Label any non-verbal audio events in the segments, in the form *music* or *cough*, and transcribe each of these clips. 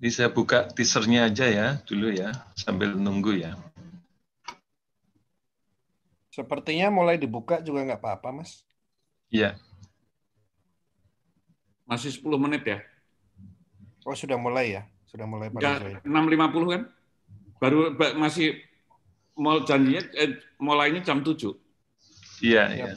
Ini saya buka teasernya aja ya dulu ya, sambil nunggu ya. Sepertinya mulai dibuka juga nggak apa-apa, Mas. Iya. Masih 10 menit ya? Oh, sudah mulai ya? Sudah mulai Pak Enam lima puluh kan? Baru masih mau janjinya eh, mulainya jam 7. Iya, iya. Ya.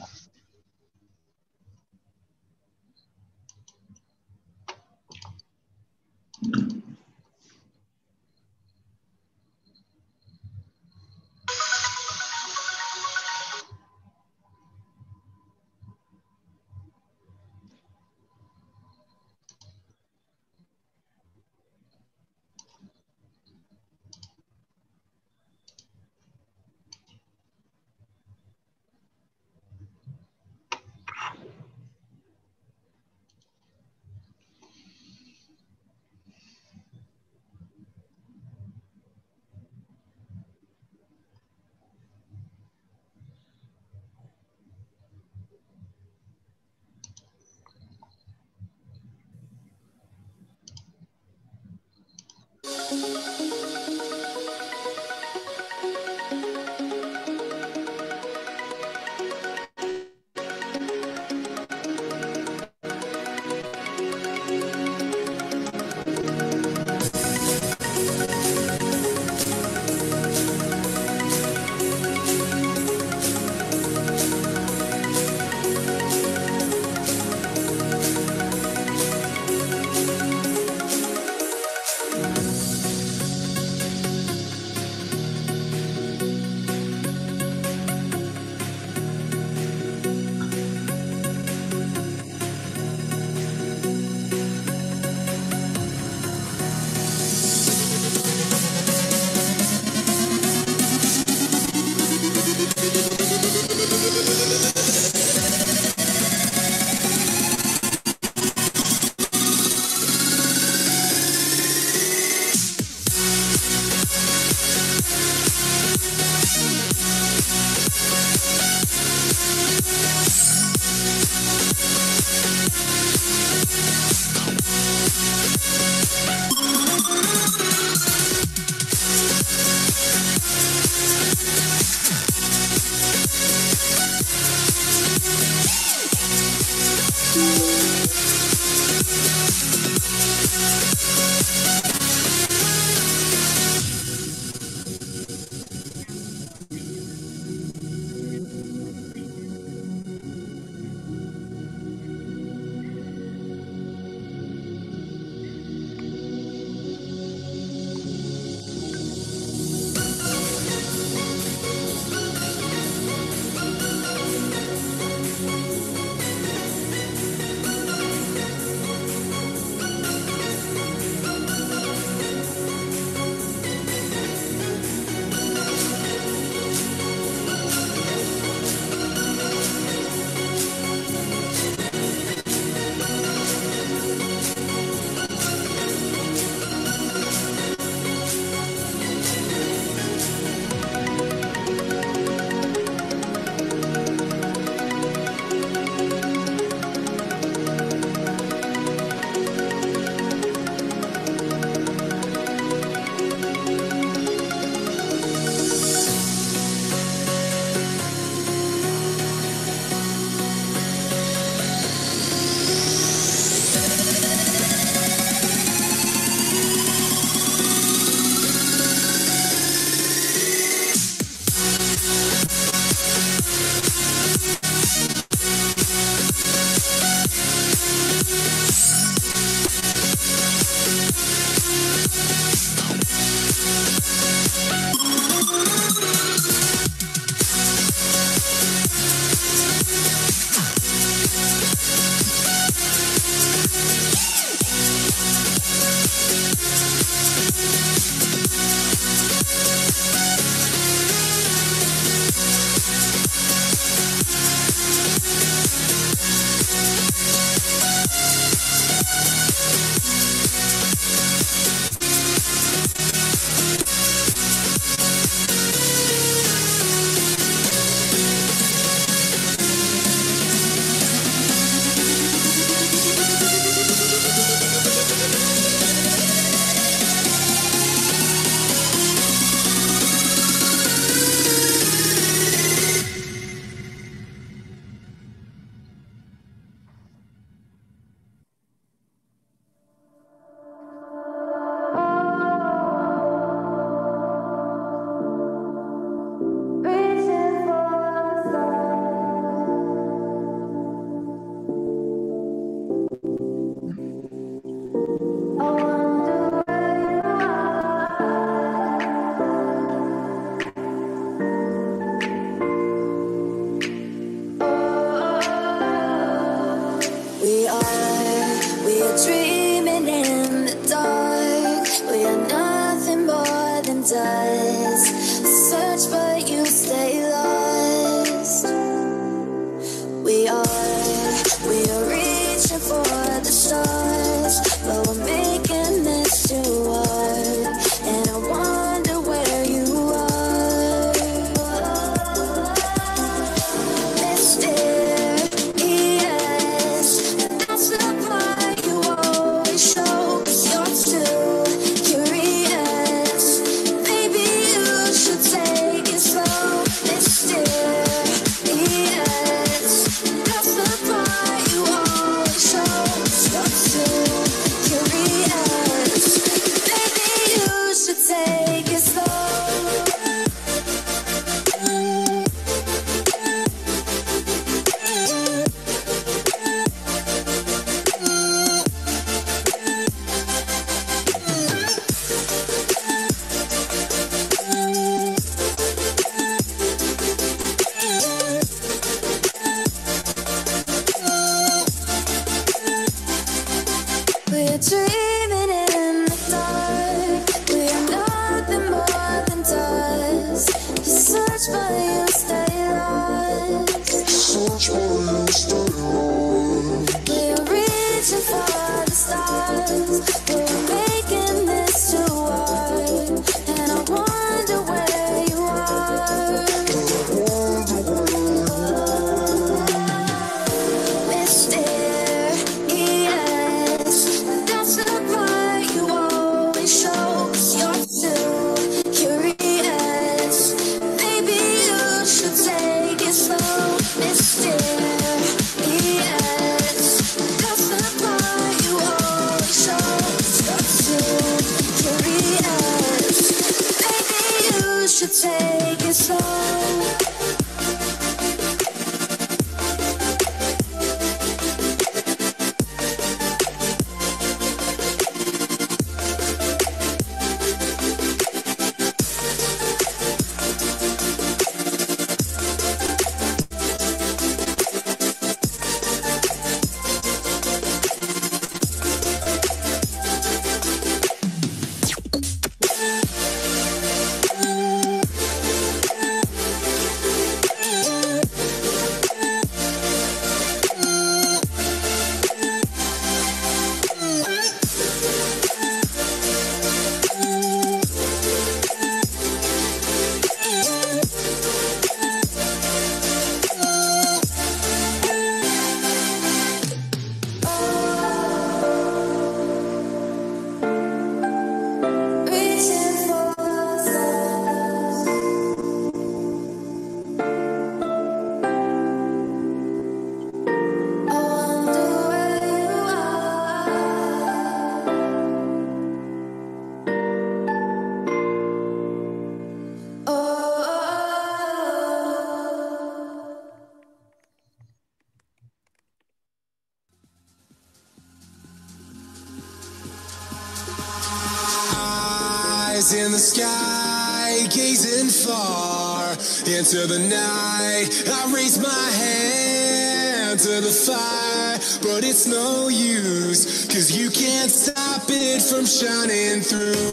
into the night. I raise my hand to the fire, but it's no use, cause you can't stop it from shining through.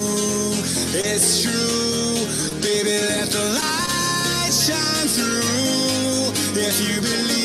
It's true, baby, let the light shine through if you believe.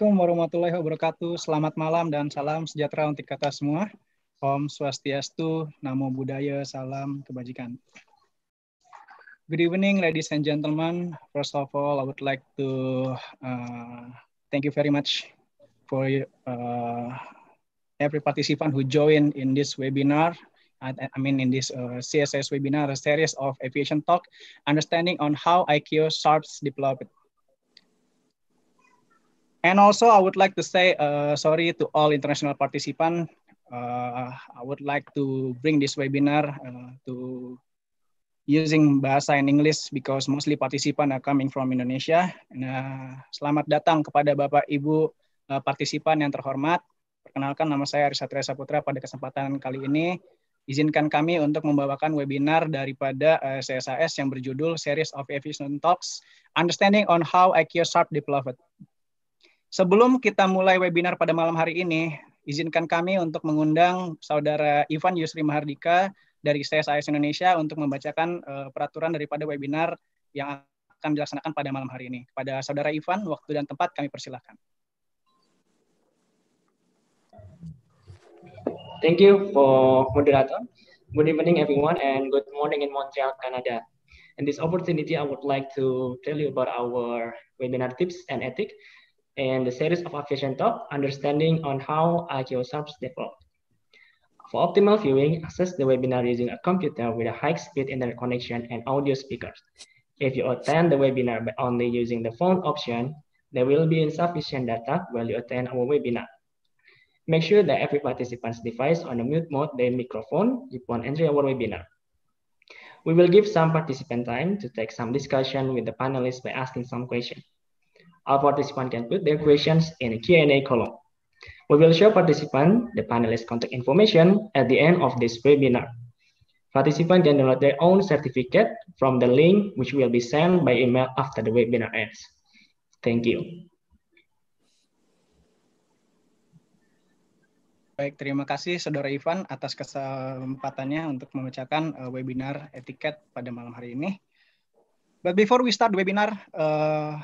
Assalamualaikum warahmatullahi wabarakatuh. Selamat malam dan salam sejahtera untuk kita semua. Om Swastiastu, Namo Buddhaya, Salam Kebajikan. Good evening, ladies and gentlemen. First of all, I would like to uh, thank you very much for uh, every participant who join in this webinar I mean, in this uh, CSS webinar, a series of aviation talk, understanding on how IQ SARPs developed. And also, I would like to say uh, sorry to all international participants. Uh, I would like to bring this webinar uh, to using bahasa in English because mostly participants are coming from Indonesia. Nah, selamat datang kepada Bapak Ibu uh, partisipan yang terhormat. Perkenalkan nama saya Arisatria Saputra pada kesempatan kali ini. Izinkan kami untuk membawakan webinar daripada uh, CSAS yang berjudul Series of Efficient Talks, Understanding on How IQ Sharp Developed. Sebelum kita mulai webinar pada malam hari ini, izinkan kami untuk mengundang Saudara Ivan Yusri Mahardika dari CSIS Indonesia untuk membacakan uh, peraturan daripada webinar yang akan dilaksanakan pada malam hari ini. Pada Saudara Ivan, waktu dan tempat kami persilahkan. Thank you for moderator. Good evening everyone and good morning in Montreal, Canada. In this opportunity, I would like to tell you about our webinar tips and ethics and the series of application talk, understanding on how IQ subs developed. For optimal viewing, access the webinar using a computer with a high-speed internet connection and audio speakers. If you attend the webinar by only using the phone option, there will be insufficient data while you attend our webinar. Make sure that every participant's device on the mute mode their microphone upon entering our webinar. We will give some participant time to take some discussion with the panelists by asking some questions. All participants can put their questions in the Q&A column. We will show participants the panelist contact information at the end of this webinar. Participants can download their own certificate from the link which will be sent by email after the webinar ends. Thank you. Baik, terima kasih Saudara Ivan atas kesempatannya untuk membacakan uh, eh, webinar etiket pada malam hari ini. But before we start the webinar, uh,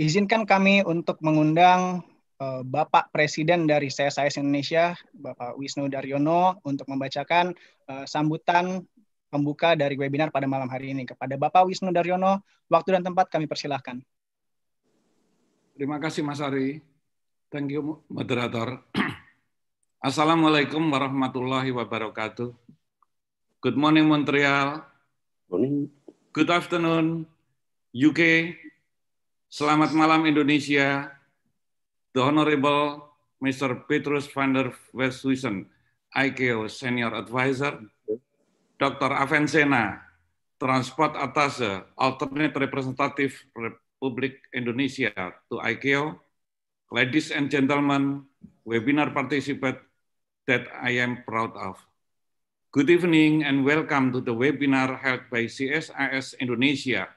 Izinkan kami untuk mengundang eh, Bapak Presiden dari CSIS Indonesia, Bapak Wisnu Daryono, untuk membacakan eh, sambutan pembuka dari webinar pada malam hari ini. Kepada Bapak Wisnu Daryono, waktu dan tempat kami persilahkan. Terima kasih Mas Ari. Thank you, moderator. *clears throat* Assalamualaikum warahmatullahi wabarakatuh. Good morning, Montreal. Morning. Good afternoon, UK. Selamat malam Indonesia. The Honorable Mr. Petrus van der Westhuizen, IKO Senior Advisor, Dr. Avensena, Transport Atase, Alternate Representative Republik Indonesia to IKO, ladies and gentlemen, webinar participant that I am proud of. Good evening and welcome to the webinar held by CSIS Indonesia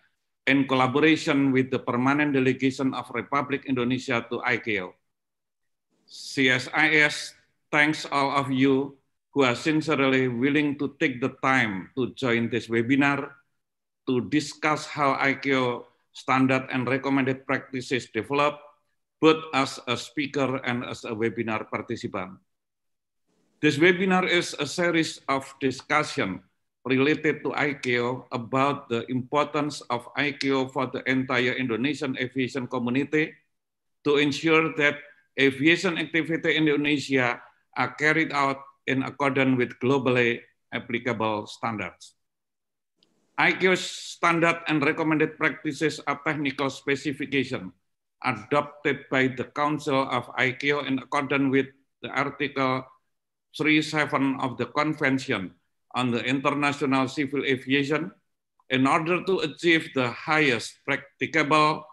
in collaboration with the Permanent Delegation of Republic Indonesia to ICAO. CSIS thanks all of you who are sincerely willing to take the time to join this webinar to discuss how ICAO standard and recommended practices develop, both as a speaker and as a webinar participant. This webinar is a series of discussion related to ICAO about the importance of ICAO for the entire Indonesian aviation community to ensure that aviation activity in Indonesia are carried out in accordance with globally applicable standards. ICAO standard and recommended practices are technical specification adopted by the Council of ICAO in accordance with the Article 37 of the Convention on the international civil aviation in order to achieve the highest practicable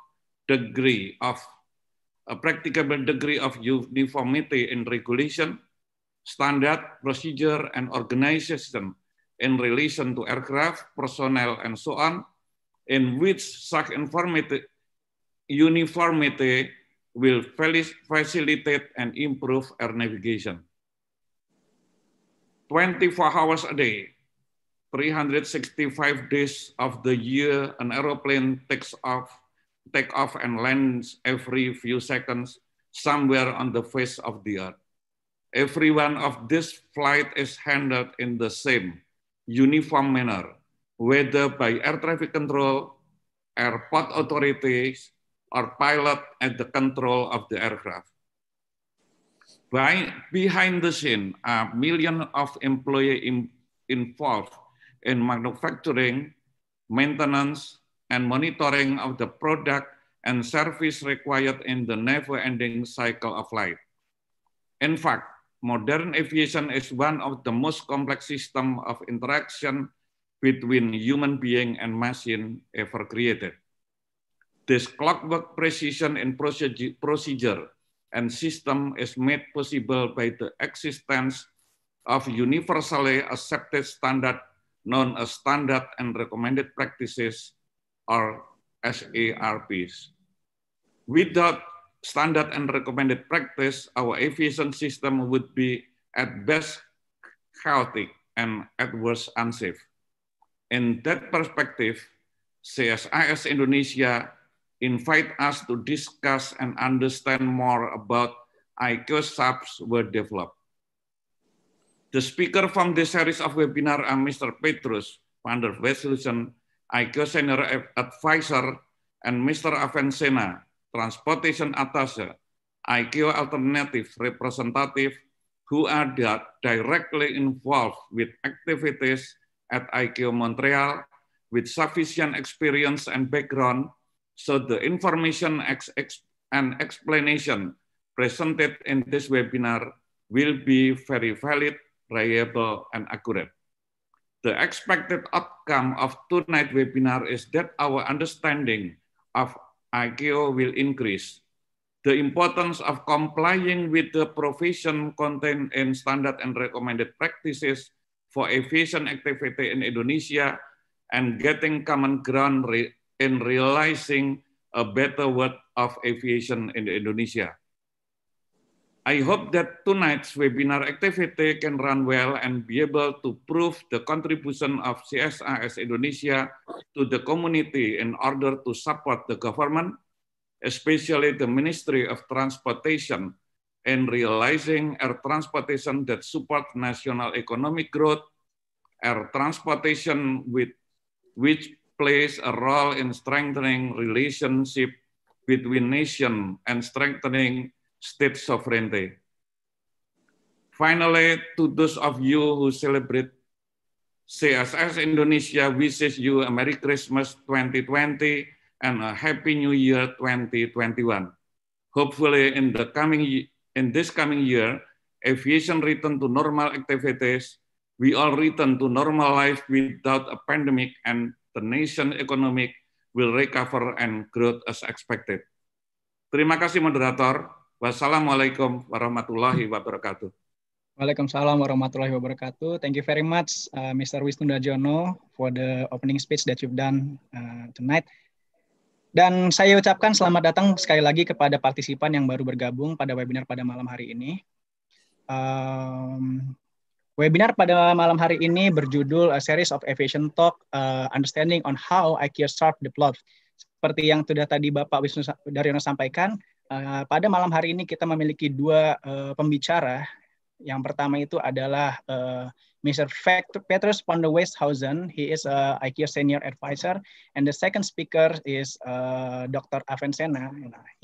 degree of a practicable degree of uniformity in regulation, standard, procedure, and organization in relation to aircraft, personnel, and so on, in which such uniformity, uniformity will facilitate and improve air navigation. 24 hours a day, 365 days of the year, an aeroplane takes off, take off and lands every few seconds somewhere on the face of the earth. Every one of this flight is handled in the same uniform manner, whether by air traffic control, airport authorities, or pilot at the control of the aircraft. By, behind the scene are millions of employees in, involved in manufacturing, maintenance, and monitoring of the product and service required in the never-ending cycle of life. In fact, modern aviation is one of the most complex systems of interaction between human being and machine ever created. This clockwork precision and procedure and system is made possible by the existence of universally accepted standard known as standard and recommended practices or SARPs. Without standard and recommended practice, our aviation system would be at best chaotic and at worst unsafe. In that perspective, CSIS Indonesia invite us to discuss and understand more about IQ subs were developed. The speaker from this series of webinar are uh, Mr. Petrus van der IQ Senior Advisor, and Mr. Avensena, Transportation Attache, IQ Alternative Representative, who are directly involved with activities at IQ Montreal with sufficient experience and background So the information and explanation presented in this webinar will be very valid, reliable, and accurate. The expected outcome of tonight's webinar is that our understanding of ICAO will increase. The importance of complying with the provision contained in standard and recommended practices for aviation activity in Indonesia and getting common ground in realizing a better world of aviation in Indonesia. I hope that tonight's webinar activity can run well and be able to prove the contribution of CSIS Indonesia to the community in order to support the government, especially the Ministry of Transportation, in realizing air transportation that supports national economic growth, air transportation with which plays a role in strengthening relationship between nation and strengthening state sovereignty. Finally, to those of you who celebrate CSS Indonesia wishes you a Merry Christmas 2020 and a Happy New Year 2021. Hopefully in the coming in this coming year, aviation return to normal activities, we all return to normal life without a pandemic and the nation economic will recover and grow as expected. Terima kasih moderator. Wassalamualaikum warahmatullahi wabarakatuh. Waalaikumsalam warahmatullahi wabarakatuh. Thank you very much, uh, Mr. Wisnu Dajono, for the opening speech that you've done uh, tonight. Dan saya ucapkan selamat datang sekali lagi kepada partisipan yang baru bergabung pada webinar pada malam hari ini. Um, Webinar pada malam hari ini berjudul A eh, Series of Aviation Talk uh, Understanding on How IKEA Start the Plot. Seperti yang sudah tadi Bapak Wisnu Daryono sampaikan, uh, pada malam hari ini kita memiliki dua uh, pembicara. Yang pertama itu adalah uh, Mr. Petrus von der Westhausen. He is a IKEA Senior Advisor. And the second speaker is uh, Dr. Avensena.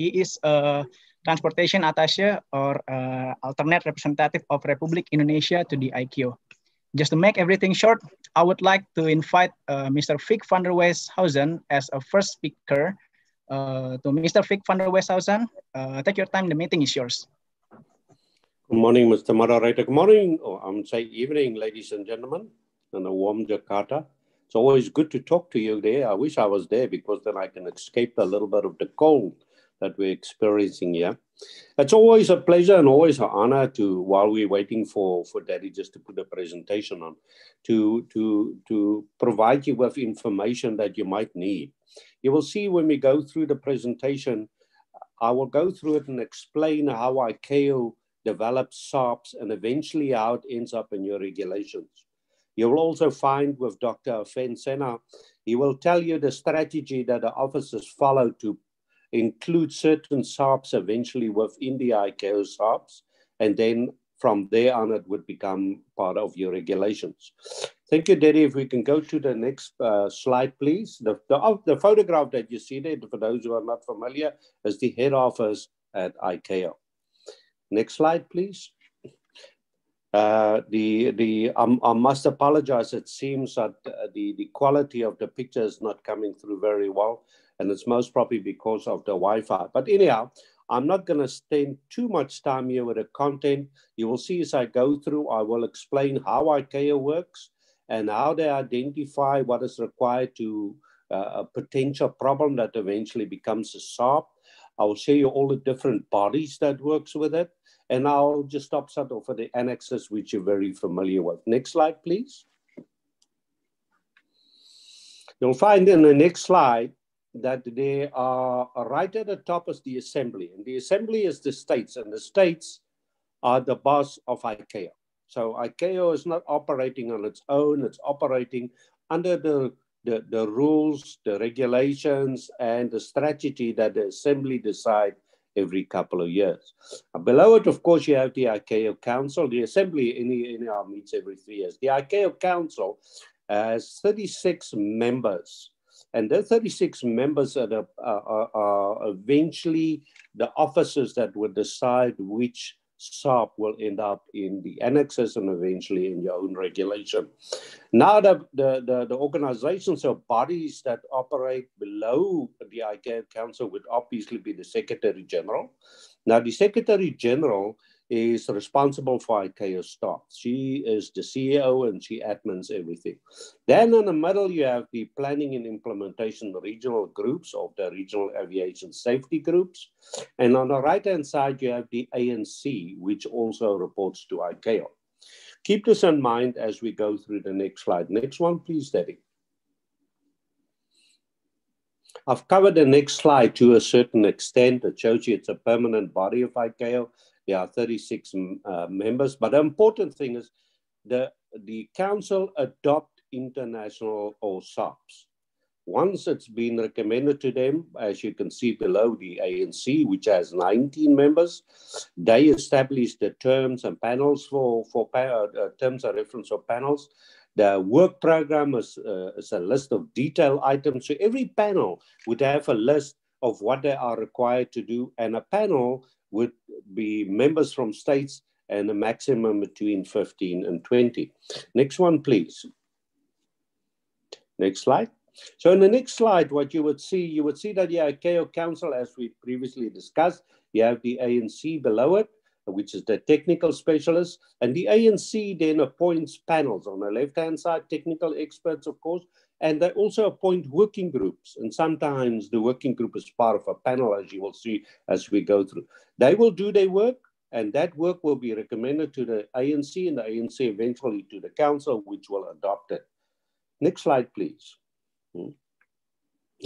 He is a transportation attaché or uh, alternate representative of Republic Indonesia to the Iqo. Just to make everything short, I would like to invite uh, Mr. Vic van der Weeshausen as a first speaker. Uh, to Mr. Vic van der Weeshausen, uh, take your time, the meeting is yours. Good morning, Mr. Moderator. Good morning, or oh, I'm say evening, ladies and gentlemen, and a warm Jakarta. It's always good to talk to you there. I wish I was there because then I can escape a little bit of the cold that we're experiencing here. It's always a pleasure and always an honor to, while we're waiting for, for Daddy just to put a presentation on, to, to, to provide you with information that you might need. You will see when we go through the presentation, I will go through it and explain how ICAO develops SARPs and eventually how it ends up in your regulations. You will also find with Dr. Fen Sena, he will tell you the strategy that the officers follow to include certain SARPs eventually within the ICAO SARPs, and then from there on it would become part of your regulations. Thank you, Daddy. If we can go to the next uh, slide, please. The, the, oh, the, photograph that you see there, for those who are not familiar, is the head office at ICAO. Next slide, please. Uh, the the um, I must apologize. It seems that uh, the the quality of the picture is not coming through very well and it's most probably because of the Wi-Fi. But anyhow, I'm not going to spend too much time here with the content. You will see as I go through, I will explain how IKEA works and how they identify what is required to uh, a potential problem that eventually becomes a SARP. I will show you all the different bodies that works with it. And I'll just stop sort of for the annexes, which you're very familiar with. Next slide, please. You'll find in the next slide, that they are right at the top of the assembly, and the assembly is the states, and the states are the boss of ICAO. So ICAO is not operating on its own, it's operating under the, the, the rules, the regulations, and the strategy that the assembly decide every couple of years. And below it, of course, you have the ICAO Council. The Assembly in, the, in our meets every three years. The ICAO Council has 36 members and the 36 members are, the, are, are eventually the officers that will decide which SARP will end up in the annexes and eventually in your own regulation. Now the, the, the, the organizations or bodies that operate below the ICAO Council would obviously be the Secretary General. Now the Secretary General is responsible for ICAO stock. She is the CEO and she admins everything. Then in the middle, you have the planning and implementation regional groups of the regional aviation safety groups. And on the right-hand side, you have the ANC, which also reports to ICAO. Keep this in mind as we go through the next slide. Next one, please, Debbie. I've covered the next slide to a certain extent. It shows you it's a permanent body of ICAO there are 36 mm, uh, members. But the important thing is the, the council adopt international OSOPs. Once it's been recommended to them, as you can see below the ANC, which has 19 members, they establish the terms and panels for, for uh, uh, terms of reference for panels. The work program is, uh, is a list of detailed items. So every panel would have a list of what they are required to do, and a panel would be members from states and a maximum between 15 and 20. Next one, please. Next slide. So in the next slide, what you would see, you would see that the ICAO Council, as we previously discussed, you have the ANC below it, which is the technical specialist. And the ANC then appoints panels on the left-hand side, technical experts, of course, and they also appoint working groups. And sometimes the working group is part of a panel, as you will see as we go through. They will do their work, and that work will be recommended to the ANC and the ANC eventually to the council, which will adopt it. Next slide, please. Hmm.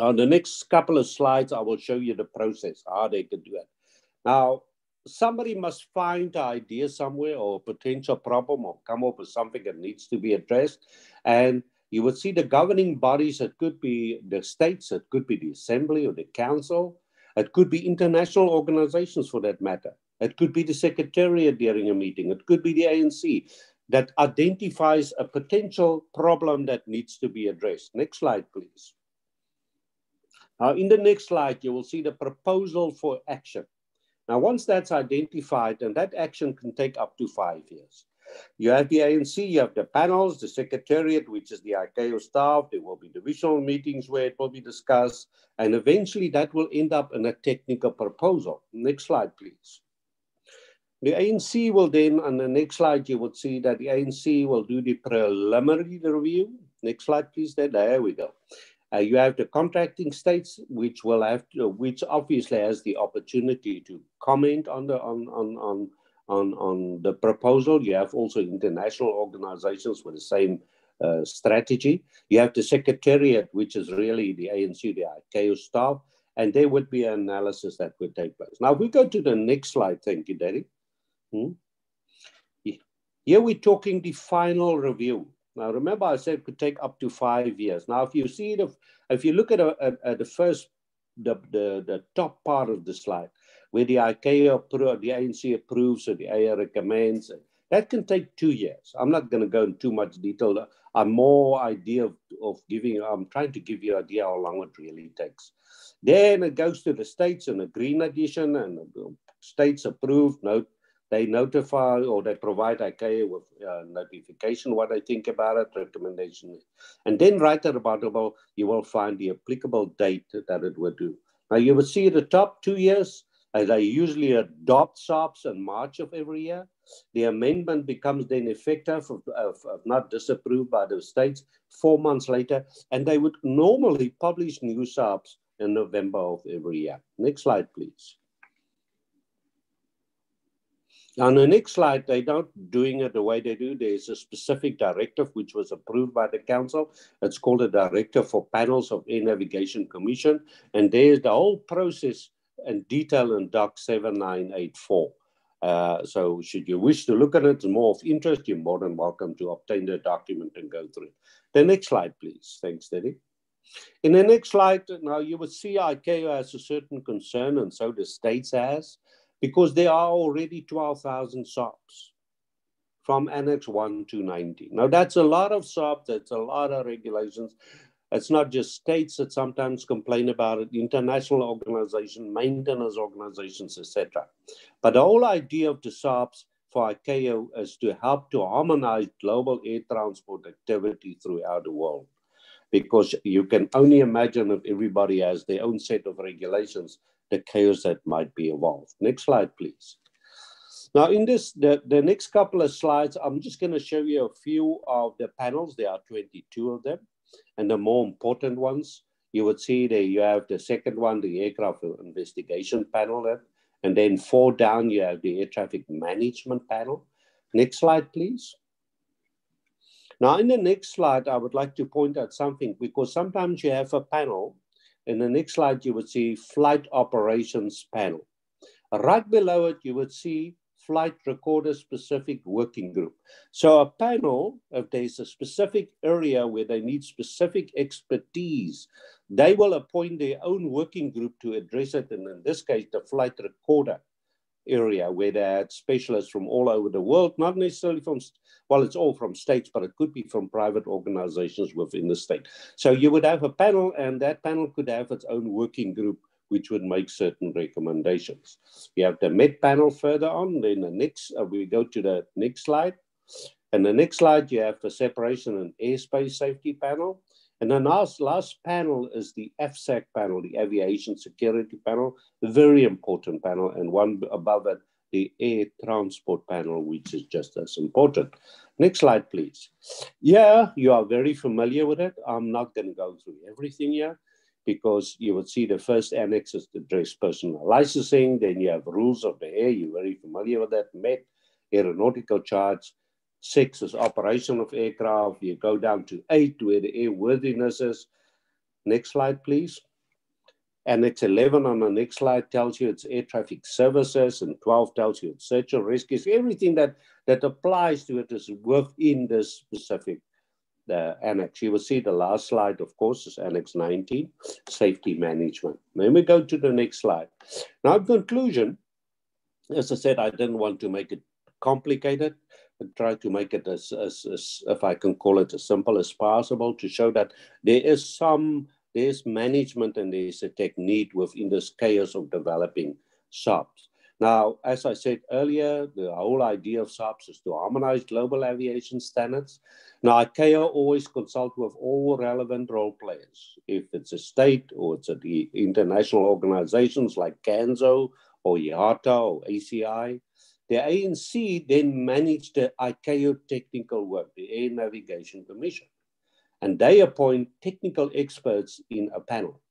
On the next couple of slides, I will show you the process, how they can do it. Now, somebody must find an idea somewhere or a potential problem or come up with something that needs to be addressed. And you would see the governing bodies. It could be the states, it could be the assembly or the council, it could be international organizations for that matter. It could be the secretariat during a meeting, it could be the ANC that identifies a potential problem that needs to be addressed. Next slide, please. Now, in the next slide, you will see the proposal for action. Now, once that's identified, and that action can take up to five years. You have the ANC, you have the panels, the secretariat, which is the ICAO staff. There will be divisional meetings where it will be discussed. And eventually that will end up in a technical proposal. Next slide, please. The ANC will then, on the next slide, you would see that the ANC will do the preliminary review. Next slide, please. There, there we go. Uh, you have the contracting states, which will have, to, which obviously has the opportunity to comment on the on on on on, on the proposal. You have also international organizations with the same uh, strategy. You have the secretariat, which is really the ANC, the ICAO staff, and there would be an analysis that would take place. Now, we go to the next slide, thank you, Daddy. Hmm? Here we're talking the final review. Now, remember I said it could take up to five years. Now, if you see, the, if you look at, a, at, at the first, the, the, the top part of the slide, where the ICAO or the ANC approves or the AA recommends. That can take two years. I'm not going to go into too much detail. I'm more idea of, of giving, I'm trying to give you an idea how long it really takes. Then it goes to the states in a green edition and the states approve, note, they notify or they provide ICAO with uh, notification what they think about it, recommendation. And then right at the bottom, you will find the applicable date that it will do. Now you will see the top two years, as uh, they usually adopt SOPs in March of every year. The amendment becomes then effective, of, of, of not disapproved by the states, four months later, and they would normally publish new SOPs in November of every year. Next slide, please. On the next slide, they're not doing it the way they do. There's a specific directive which was approved by the council. It's called a directive for panels of air navigation commission. And there's the whole process and detail in DOC 7984. Uh, so should you wish to look at it more of interest, you're more than welcome to obtain the document and go through it. The next slide, please. Thanks, Teddy. In the next slide, now you will see ICAO has a certain concern, and so the states has, because there are already 12,000 SOPs from Annex 1 to 90. Now, that's a lot of SOP, that's a lot of regulations. It's not just states that sometimes complain about it, international organizations, maintenance organizations, etc. But the whole idea of the SOPs for ICAO is to help to harmonize global air transport activity throughout the world. Because you can only imagine if everybody has their own set of regulations, the chaos that might be evolved. Next slide, please. Now, in this, the, the next couple of slides, I'm just going to show you a few of the panels. There are 22 of them. And the more important ones, you would see there you have the second one, the aircraft investigation panel, eh? and then four down, you have the air traffic management panel. Next slide, please. Now, in the next slide, I would like to point out something because sometimes you have a panel. In the next slide, you would see flight operations panel. Right below it, you would see flight recorder specific working group. So a panel, if there's a specific area where they need specific expertise, they will appoint their own working group to address it. And in this case, the flight recorder area where they had specialists from all over the world, not necessarily from, well, it's all from states, but it could be from private organizations within the state. So you would have a panel, and that panel could have its own working group which would make certain recommendations. We have the MET panel further on. Then the next, uh, we go to the next slide. And the next slide, you have the separation and airspace safety panel. And then last, last panel is the AFSAC panel, the aviation security panel, a very important panel, and one above it, the air transport panel, which is just as important. Next slide, please. Yeah, you are very familiar with it. I'm not going to go through everything here because you would see the first annex is the trace personal licensing, then you have rules of the air, you're very familiar with that, MET, aeronautical charts. Six is operation of aircraft. You go down to eight, where the airworthiness is. Next slide, please. Annex 11 on the next slide tells you it's air traffic services, and 12 tells you it's search and rescue. Everything that, that applies to it is within this specific the annex. You will see the last slide, of course, is Annex 19, Safety Management. Then we go to the next slide. Now, in conclusion, as I said, I didn't want to make it complicated. I tried to make it as, as, as, if I can call it, as simple as possible to show that there is some, there's management and there's a technique within this chaos of developing shops. Now, as I said earlier, the whole idea of SOPS is to harmonize global aviation standards. Now, ICAO always consult with all relevant role players, if it's a state or it's the international organizations like CANZO or IATA or ACI. The ANC then manage the ICAO technical work, the Air Navigation Commission, and they appoint technical experts in a panel.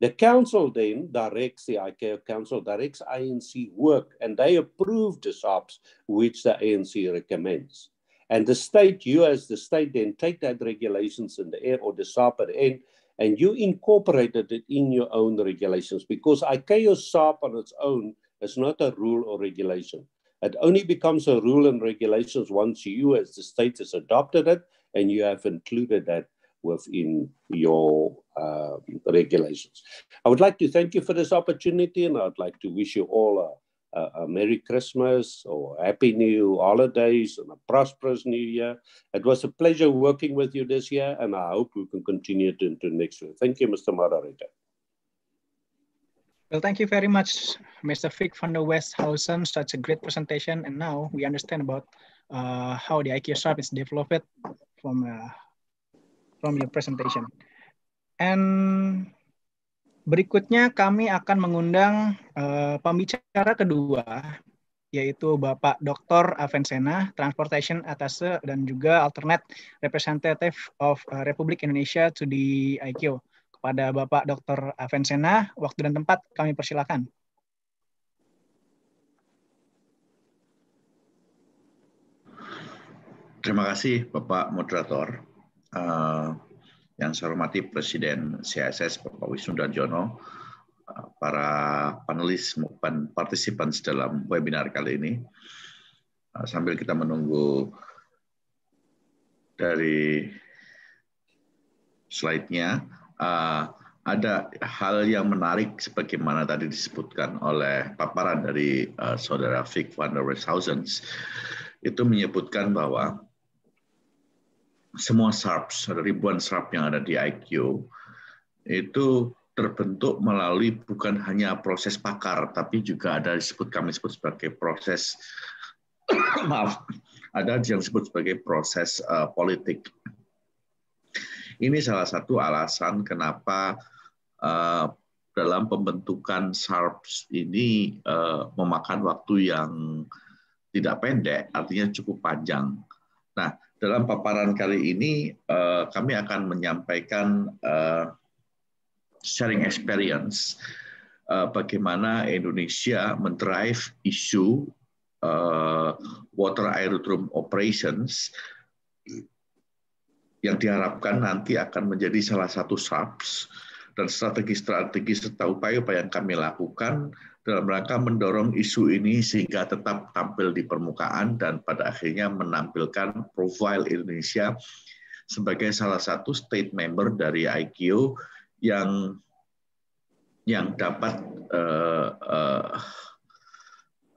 The council then directs, the ICAO council directs ANC work and they approve the SOPs which the ANC recommends. And the state, you as the state then take that regulations in the air or the SOP at the end and you incorporated it in your own regulations because ICAO SOP on its own is not a rule or regulation. It only becomes a rule and regulations once you as the state has adopted it and you have included that within your um, regulations. I would like to thank you for this opportunity and I'd like to wish you all a, a, a Merry Christmas or Happy New Holidays and a prosperous New Year. It was a pleasure working with you this year and I hope we can continue it into next year. Thank you, Mr. Moderator. Well, thank you very much, Mr. Fick from der Westhausen. Such a great presentation. And now we understand about uh, how the IKEA shop is developed from uh, from your presentation. And berikutnya kami akan mengundang uh, pembicara kedua yaitu Bapak Dr. Avensena, Transportation Atase dan juga Alternate Representative of eh, Republik Indonesia to the IQ. Kepada Bapak Dr. Avensena, waktu dan tempat kami persilakan. Terima kasih Bapak Moderator. Eh, yang saya hormati Presiden CSS Bapak Wisnu Darjono, eh, para panelis maupun partisipan dalam webinar kali ini. Eh, sambil kita menunggu dari slide-nya, ada hal yang menarik sebagaimana tadi disebutkan oleh paparan dari saudara Vic van der Westhausen itu menyebutkan bahwa semua SARPs, ada ribuan SARP yang ada di IQ, itu terbentuk melalui bukan hanya proses pakar, tapi juga ada disebut kami sebut sebagai proses *coughs* maaf, ada yang disebut sebagai proses uh, politik. Ini salah satu alasan kenapa uh, dalam pembentukan SARPs ini uh, memakan waktu yang tidak pendek, artinya cukup panjang. Nah, dalam paparan kali ini, eh, kami akan menyampaikan eh, sharing experience eh, bagaimana Indonesia mendrive isu water aerodrome operations yang diharapkan nanti akan menjadi salah satu subs dan strategi-strategi serta upaya-upaya yang kami lakukan dalam rangka mendorong isu ini sehingga tetap tampil di permukaan dan pada akhirnya menampilkan profil Indonesia sebagai salah satu state member dari IQ yang yang dapat uh, uh,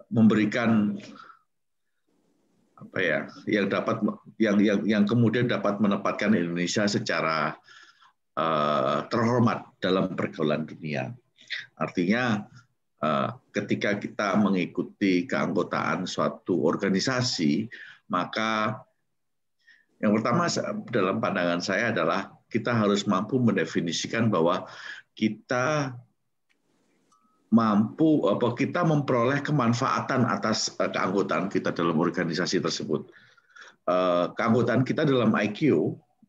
memberikan apa ya yang dapat yang yang yang kemudian dapat menempatkan Indonesia secara uh, terhormat dalam pergaulan dunia. Artinya Eh, ketika kita mengikuti keanggotaan suatu organisasi, maka yang pertama dalam pandangan saya adalah kita harus mampu mendefinisikan bahwa kita mampu apa kita memperoleh kemanfaatan atas eh, keanggotaan kita dalam organisasi tersebut. Eh, keanggotaan kita dalam IQ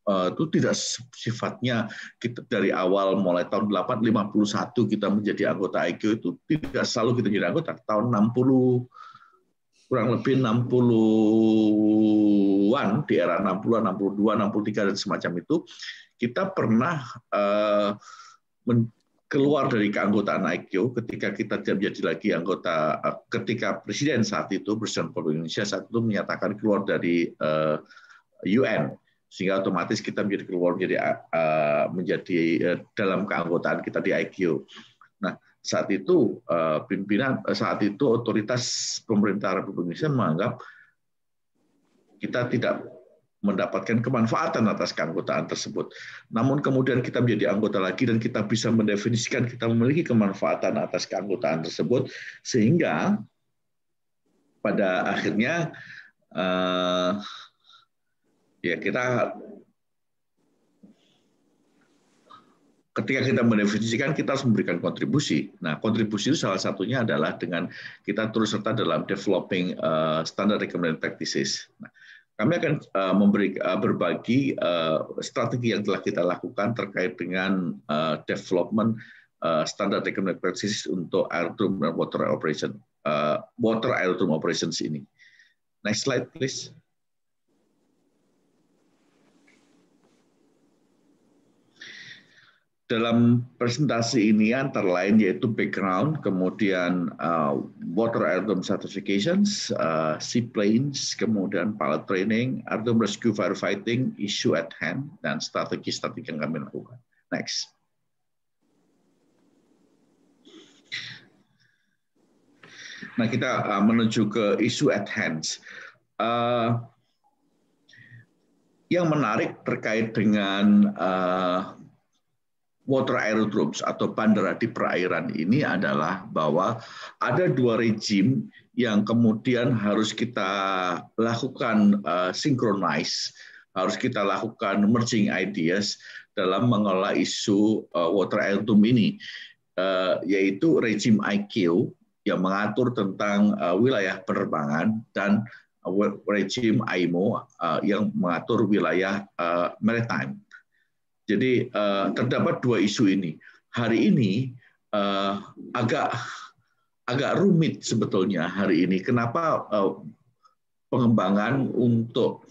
Eh, itu tidak sifatnya kita dari awal mulai tahun 851 kita menjadi anggota IQ itu tidak selalu kita jadi anggota tahun 60 kurang lebih 60-an di era 60-an 62 63 dan semacam itu kita pernah eh, keluar dari keanggotaan IQ ketika kita tidak menjadi lagi anggota eh, ketika presiden saat itu presiden Republik Indonesia saat itu menyatakan keluar dari UN sehingga otomatis kita menjadi keluar menjadi eh, menjadi eh, dalam keanggotaan kita di IQ. Nah, saat itu eh, pimpinan saat itu otoritas pemerintah Republik Indonesia menganggap kita tidak mendapatkan kemanfaatan atas keanggotaan tersebut. Namun kemudian kita menjadi anggota lagi dan kita bisa mendefinisikan kita memiliki kemanfaatan atas keanggotaan tersebut sehingga pada akhirnya uh, ya kita ketika kita mendefinisikan kita harus memberikan kontribusi. Nah, kontribusi itu salah satunya adalah dengan kita terus serta dalam developing uh, eh, standard recommended practices. Nah, kami akan eh, memberi eh, berbagi strategi yang telah kita lakukan terkait dengan development uh, standard recommended practices untuk aerodrome dan water operation uh, water aerodrome operations ini. Next slide please. dalam presentasi ini antara lain yaitu background, kemudian uh, water aerodrome certifications, uh, seaplanes, kemudian pilot training, aerodrome rescue firefighting, issue at hand, dan strategi-strategi yang kami lakukan. Next. Nah kita uh, menuju ke issue at hand. Uh, yang menarik terkait dengan uh, water aerodromes atau bandara di perairan ini adalah bahwa ada dua rejim yang kemudian harus kita lakukan uh, synchronize, harus kita lakukan merging ideas dalam mengelola isu uh, water aerodrome ini, uh, yaitu rejim IQ yang mengatur tentang uh, wilayah penerbangan dan rejim IMO uh, yang mengatur wilayah uh, maritime. Jadi uh, terdapat dua isu ini. Hari ini uh, agak agak rumit sebetulnya hari ini. Kenapa uh, pengembangan untuk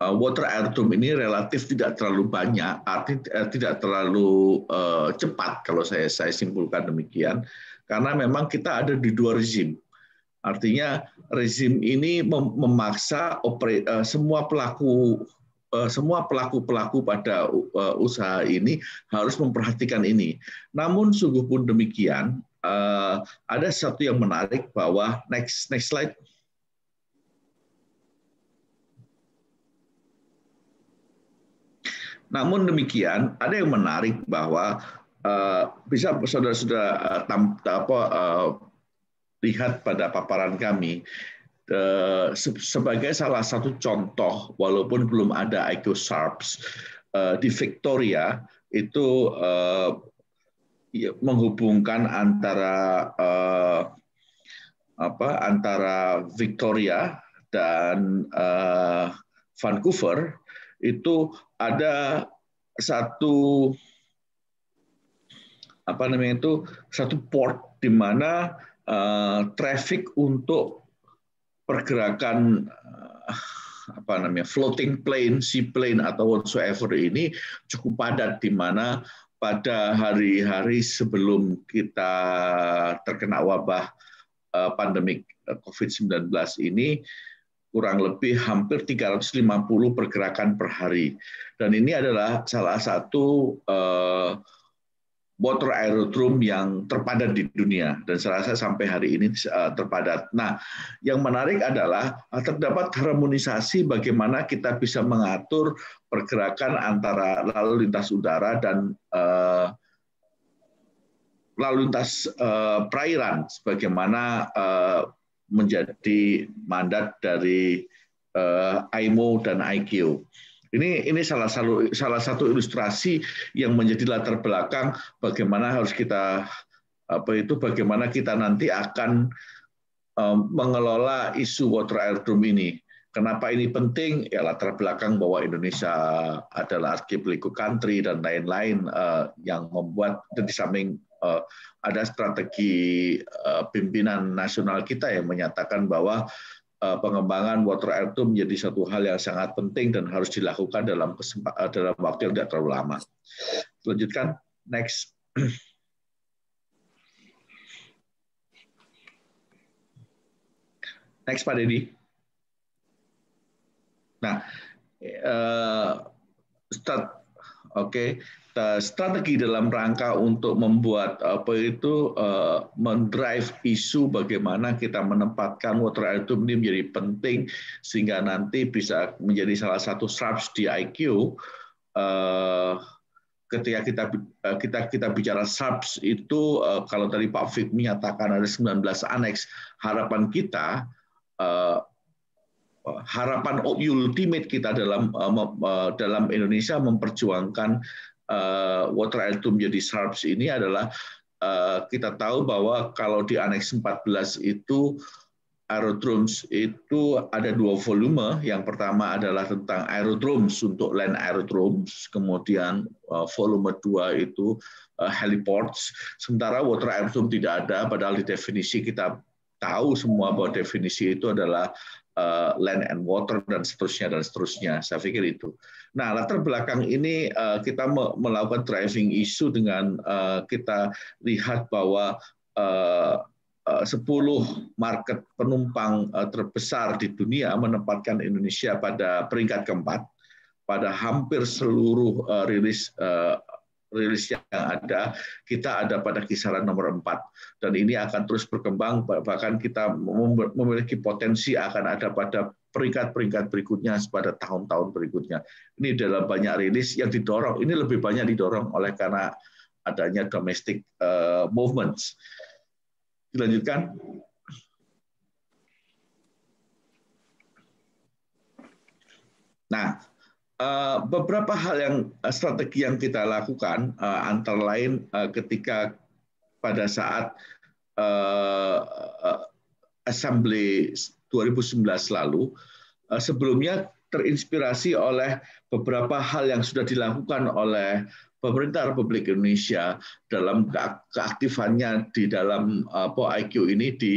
uh, water atom ini relatif tidak terlalu banyak, artinya tidak terlalu uh, cepat kalau saya saya simpulkan demikian, karena memang kita ada di dua rezim. Artinya rezim ini memaksa semua pelaku Eh, semua pelaku-pelaku pada eh, usaha ini harus memperhatikan ini. Namun sungguh pun demikian, eh, ada satu yang menarik bahwa next next slide. Namun demikian, ada yang menarik bahwa bisa saudara-saudara lihat pada paparan kami Eh, sebagai salah satu contoh walaupun belum ada IQ Sharps eh, di Victoria itu eh, ya, menghubungkan antara apa antara Victoria dan Vancouver itu ada satu apa namanya itu satu port di mana uh, traffic untuk pergerakan eh, apa namanya floating plane, seaplane atau whatsoever ini cukup padat di mana pada hari-hari sebelum kita terkena wabah eh, pandemik eh, COVID-19 ini kurang lebih hampir 350 pergerakan per hari. Dan ini adalah salah satu uh, motor aerodrome yang terpadat di dunia dan saya rasa sampai hari ini eh, terpadat. Nah, yang menarik adalah eh, terdapat harmonisasi bagaimana kita bisa mengatur pergerakan antara lalu lintas udara dan uh, lalu lintas uh, perairan sebagaimana uh, menjadi mandat dari IMO dan IQ. Ini ini salah satu salah satu ilustrasi yang menjadi latar belakang bagaimana harus kita apa itu bagaimana kita nanti akan eh, mengelola isu water air drum ini. Kenapa ini penting? Ya latar belakang bahwa Indonesia adalah archipelago country dan lain-lain eh, yang membuat dan di samping eh, ada strategi pimpinan nasional kita yang menyatakan bahwa Eh, pengembangan water air itu menjadi satu hal yang sangat penting dan harus dilakukan dalam eh, dalam waktu yang tidak terlalu lama. Lanjutkan next. Next Pak Deddy. Nah, eh, Oke, okay? Eh, strategi dalam rangka untuk membuat apa itu uh, mendrive isu bagaimana kita menempatkan water item ini menjadi penting sehingga nanti bisa menjadi salah satu subs di IQ. Uh, eh, ketika kita kita kita bicara subs itu kalau tadi Pak Fik menyatakan ada 19 aneks harapan kita harapan ultimate kita dalam eh, eh, dalam Indonesia memperjuangkan eh, water altum menjadi SARPS ini adalah kita tahu bahwa kalau di aneks 14 itu aerodromes itu ada dua volume. Yang pertama adalah tentang aerodromes untuk land aerodromes, kemudian volume dua itu heliports. Sementara water aerodrome tidak ada, padahal di definisi kita tahu semua bahwa definisi itu adalah Eh, land and water dan seterusnya dan seterusnya. Saya pikir itu. Nah, latar belakang ini eh, kita melakukan driving issue dengan eh, kita lihat bahwa uh, 10 market penumpang terbesar di dunia menempatkan Indonesia pada peringkat keempat pada hampir seluruh rilis rilis yang ada, kita ada pada kisaran nomor 4. Dan ini akan terus berkembang, bahkan kita memiliki potensi akan ada pada peringkat-peringkat berikutnya pada tahun-tahun berikutnya. Ini dalam banyak rilis yang didorong, ini lebih banyak didorong oleh karena adanya domestic eh, movements. Dilanjutkan. Nah, Eh, beberapa hal yang eh, strategi yang kita lakukan uh, eh, antara lain uh, ketika pada saat uh, uh, assembly 2019 lalu uh, sebelumnya terinspirasi oleh beberapa hal yang sudah dilakukan oleh pemerintah Republik Indonesia dalam keaktifannya di dalam uh, POIQ ini di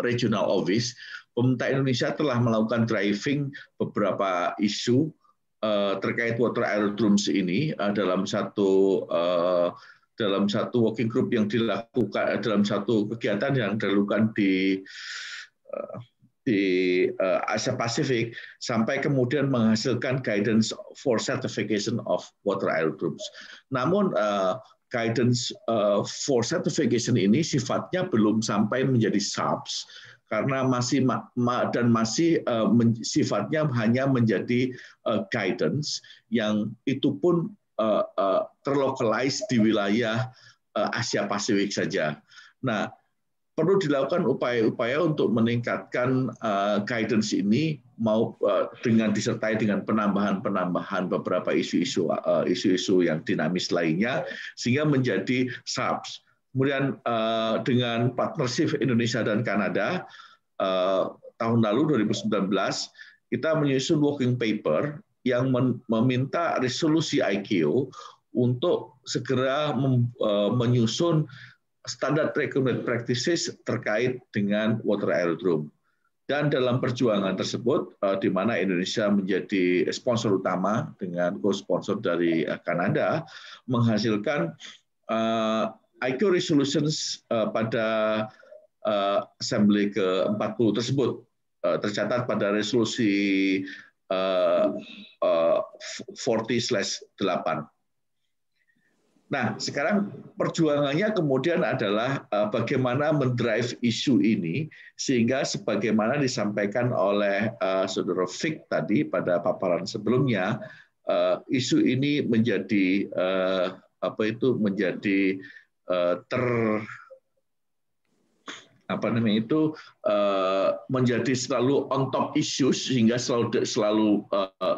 regional office pemerintah Indonesia telah melakukan driving beberapa isu Eh, terkait water aerodromes ini eh, dalam satu eh, dalam satu working group yang dilakukan dalam satu kegiatan yang dilakukan di di Asia Pasifik sampai kemudian menghasilkan guidance for certification of water aerodromes. Namun guidance for certification ini sifatnya belum sampai menjadi subs karena masih dan masih eh, sifatnya hanya menjadi eh, guidance yang itu pun eh, terlokalize di wilayah Asia Pasifik saja. Nah, perlu dilakukan upaya-upaya untuk meningkatkan guidance ini mau dengan disertai dengan penambahan-penambahan beberapa isu-isu isu-isu yang dinamis lainnya sehingga menjadi subs Kemudian eh, dengan partnership Indonesia dan Kanada eh, tahun lalu 2019 kita menyusun working paper yang meminta resolusi IQ untuk segera eh, menyusun standar recommended practices terkait dengan water aerodrome. Dan dalam perjuangan tersebut, di mana Indonesia menjadi sponsor utama dengan co-sponsor dari Kanada, menghasilkan IQ resolutions eh, pada eh, assembly ke-40 tersebut eh, tercatat pada resolusi uh, uh, 40/8. Nah, sekarang perjuangannya kemudian adalah bagaimana mendrive isu ini sehingga sebagaimana disampaikan oleh uh, saudara Fik tadi pada paparan sebelumnya, isu ini menjadi apa itu menjadi Eh, ter apa namanya itu eh, menjadi selalu on top issues sehingga selalu selalu eh,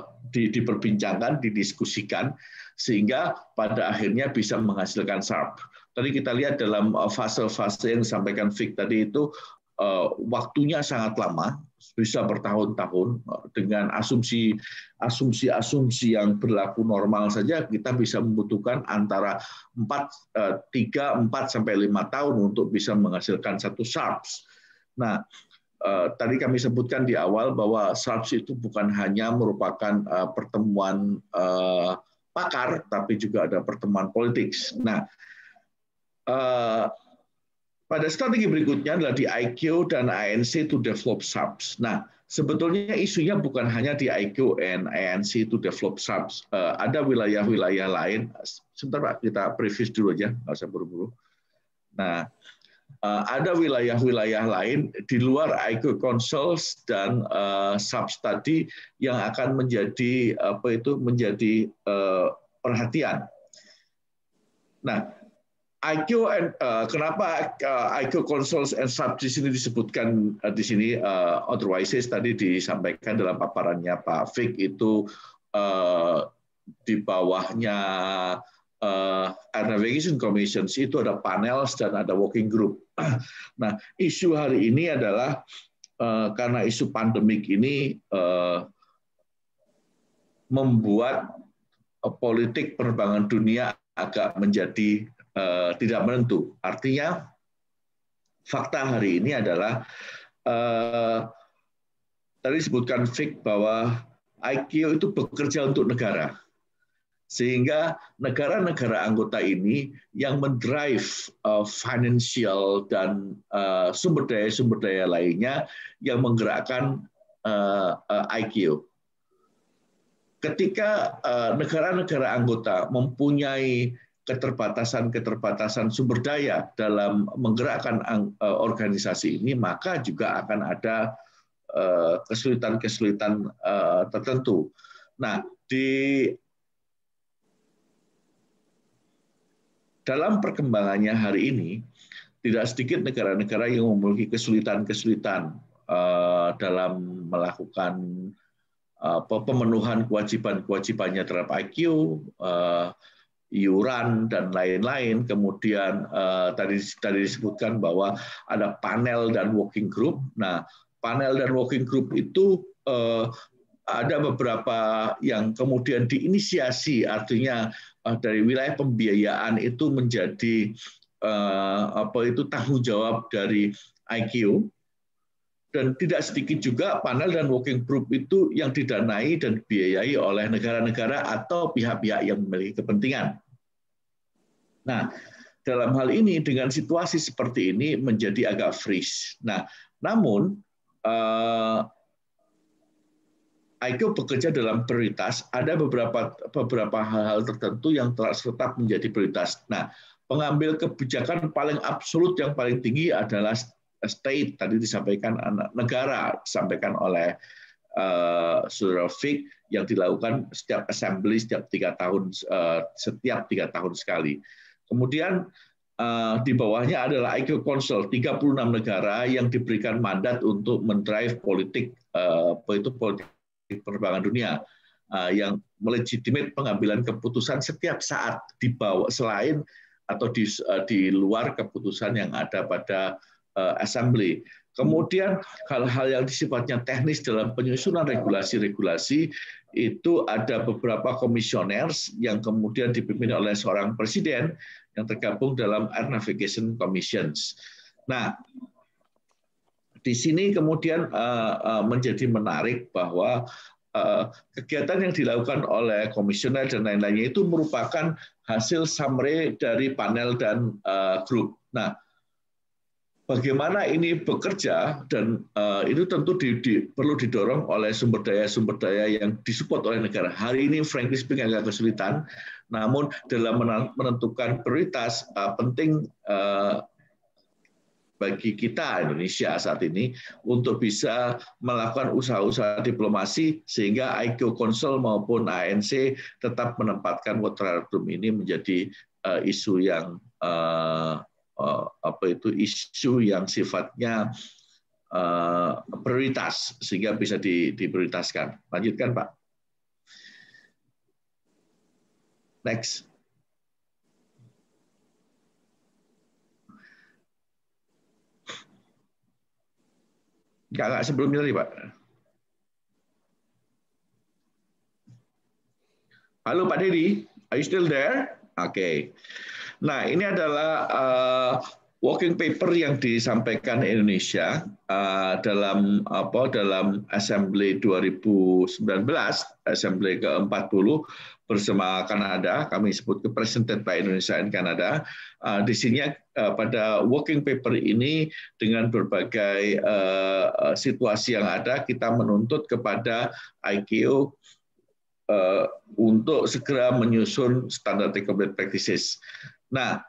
diperbincangkan, didiskusikan sehingga pada akhirnya bisa menghasilkan sharp. Tadi kita lihat dalam fase-fase yang disampaikan Fik tadi itu waktunya sangat lama bisa bertahun-tahun eh, dengan asumsi asumsi-asumsi yang berlaku normal saja kita bisa membutuhkan antara 4 3 4 sampai 5 tahun untuk bisa menghasilkan satu SARPS. Nah, eh, tadi kami sebutkan di awal bahwa SARPS itu bukan hanya merupakan eh, pertemuan pakar tapi juga ada pertemuan politik. Nah, pada strategi berikutnya adalah di IQ dan ANC to develop subs. Nah, sebetulnya isunya bukan hanya di IQ and ANC to develop subs. Eh, ada wilayah-wilayah lain. Sebentar Pak, kita preview dulu aja, nggak usah buru-buru. Nah, eh, ada wilayah-wilayah lain di luar IQ consoles dan subs eh, tadi yang akan menjadi apa itu menjadi perhatian. Nah, IQ and uh, kenapa uh, IQ consoles and subsidies ini disebutkan uh, di sini uh, otherwise tadi disampaikan dalam paparannya Pak Fik itu uh, di bawahnya uh, Navigation Commissions itu ada panel dan ada working group. *clears throat* Nah, isu hari ini adalah uh, karena isu pandemik ini uh, membuat uh, politik penerbangan dunia agak menjadi Eh, tidak menentu. Artinya fakta hari ini adalah eh, tadi disebutkan Fik bahwa IQ itu bekerja untuk negara. Sehingga negara-negara anggota ini yang mendrive eh, financial dan sumber daya-sumber daya lainnya yang menggerakkan uh, IQ. Ketika negara -negara anggota mempunyai keterbatasan-keterbatasan sumber daya dalam menggerakkan eh, organisasi ini, maka juga akan ada eh, kesulitan-kesulitan eh, tertentu. Nah, di dalam perkembangannya hari ini, tidak sedikit negara-negara yang memiliki kesulitan-kesulitan dalam melakukan pemenuhan kewajiban-kewajibannya terhadap IQ, iuran dan lain-lain. Kemudian eh, tadi tadi disebutkan bahwa ada panel dan working group. Nah, panel dan working group itu eh, ada beberapa yang kemudian diinisiasi, artinya eh, dari wilayah pembiayaan itu menjadi eh, apa itu tanggung jawab dari IQ dan tidak sedikit juga panel dan working group itu yang didanai dan dibiayai oleh negara-negara atau pihak-pihak yang memiliki kepentingan. Nah, dalam hal ini dengan situasi seperti ini menjadi agak freeze. Nah, namun uh, eh, IQ bekerja dalam prioritas, ada beberapa beberapa hal-hal tertentu yang terus tetap menjadi prioritas. Nah, pengambil kebijakan paling absolut yang paling tinggi adalah state tadi disampaikan negara disampaikan oleh uh, saudara Fik yang dilakukan setiap assembly setiap tiga tahun eh, setiap tiga tahun sekali. Kemudian eh, di bawahnya adalah IQ Council 36 negara yang diberikan mandat untuk mendrive politik itu politik penerbangan dunia uh, yang melegitimate pengambilan keputusan setiap saat di bawah selain atau di, di luar keputusan yang ada pada Eh, assembly. Kemudian hal-hal yang sifatnya teknis dalam penyusunan regulasi-regulasi itu ada beberapa komisioner yang kemudian dipimpin oleh seorang presiden yang tergabung dalam Air Navigation Commissions. Nah, di sini kemudian eh, eh, menjadi menarik bahwa kegiatan yang dilakukan oleh komisioner dan lain-lainnya itu merupakan hasil summary dari panel dan grup. Nah, bagaimana ini bekerja dan uh, itu tentu di, di, perlu didorong oleh sumber daya sumber daya yang disupport oleh negara. Hari ini frankly speaking agak kesulitan, namun dalam menentukan prioritas eh, penting eh, bagi kita Indonesia saat ini untuk bisa melakukan usaha-usaha diplomasi sehingga IQ Council maupun ANC tetap menempatkan moratorium ini menjadi isu yang Eh, apa itu isu yang sifatnya eh, prioritas sehingga bisa diprioritaskan. Lanjutkan Pak. Next. Enggak, enggak sebelumnya tadi, Pak. Halo Pak Dedi, are you still there? Oke. Okay. Nah, ini adalah uh, working paper yang disampaikan Indonesia uh, dalam apa dalam Assembly 2019, Assembly ke-40 bersama Kanada, kami sebut presented by Indonesia and Kanada. Uh, eh, di sini uh, pada working paper ini dengan berbagai uh, situasi yang ada kita menuntut kepada IKO untuk segera menyusun standar recommended practices Nah,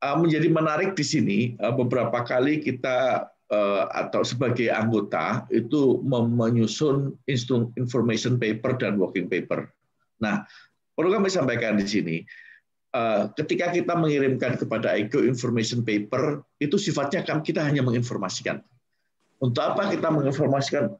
eh, menjadi menarik di sini eh, beberapa kali kita eh, atau sebagai anggota itu menyusun information paper dan working paper. Nah, perlu kami sampaikan di sini, ketika kita mengirimkan kepada ICO information paper, itu sifatnya kan kita hanya menginformasikan. Untuk apa kita menginformasikan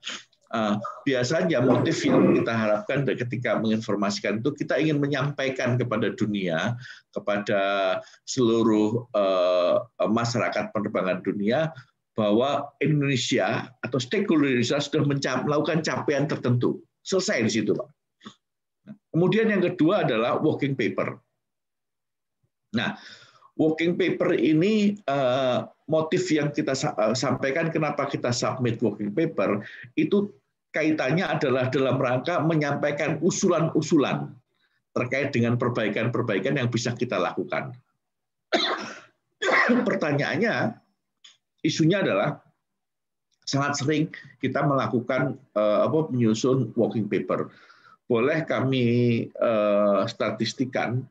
Eh, biasanya motif yang kita harapkan ketika menginformasikan itu kita ingin menyampaikan kepada dunia, kepada seluruh eh, masyarakat penerbangan dunia bahwa Indonesia atau stakeholder Indonesia sudah melakukan capaian tertentu. Selesai di situ, Pak. Kemudian yang kedua adalah working paper. Nah, working paper ini eh, motif yang kita eh, sampaikan kenapa kita submit working paper itu kaitannya adalah dalam rangka menyampaikan usulan-usulan terkait dengan perbaikan-perbaikan yang bisa kita lakukan. *coughs* Pertanyaannya, isunya adalah sangat sering kita melakukan eh, apa menyusun working paper. Boleh kami uh, statistikan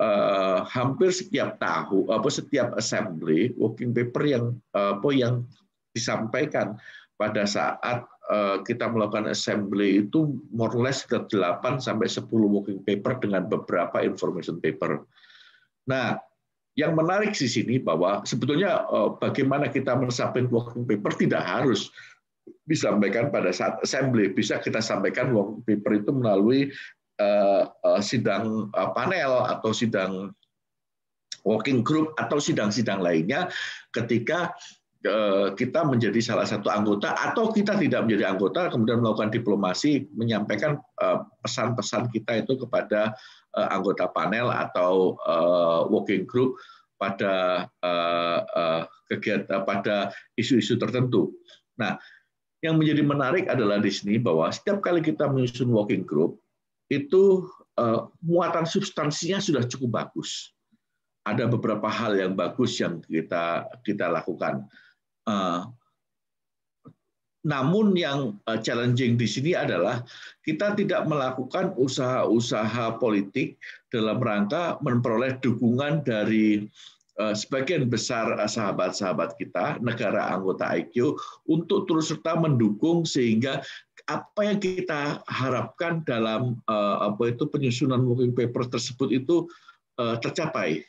uh, hampir setiap tahu apa setiap assembly working paper yang apa yang disampaikan pada saat uh, kita melakukan assembly itu more or less ke 8 sampai 10 working paper dengan beberapa information paper. Nah, yang menarik di sini bahwa sebetulnya uh, bagaimana kita mensapin working paper tidak harus disampaikan pada saat assembly bisa kita sampaikan working paper itu melalui Eh, eh, sidang eh, panel atau sidang working group atau sidang-sidang lainnya ketika kita menjadi salah satu anggota atau kita tidak menjadi anggota kemudian melakukan diplomasi menyampaikan pesan-pesan kita itu kepada anggota panel atau working group pada kegiatan pada isu-isu tertentu. Nah, yang menjadi menarik adalah di sini bahwa setiap kali kita menyusun working group itu eh, muatan substansinya sudah cukup bagus. Ada beberapa hal yang bagus yang kita kita lakukan. Eh, namun yang eh, challenging di sini adalah kita tidak melakukan usaha-usaha politik dalam rangka memperoleh dukungan dari sebagian besar sahabat-sahabat kita, negara anggota IQ, untuk terus serta mendukung sehingga apa yang kita harapkan dalam eh, apa itu penyusunan working paper tersebut itu eh, tercapai.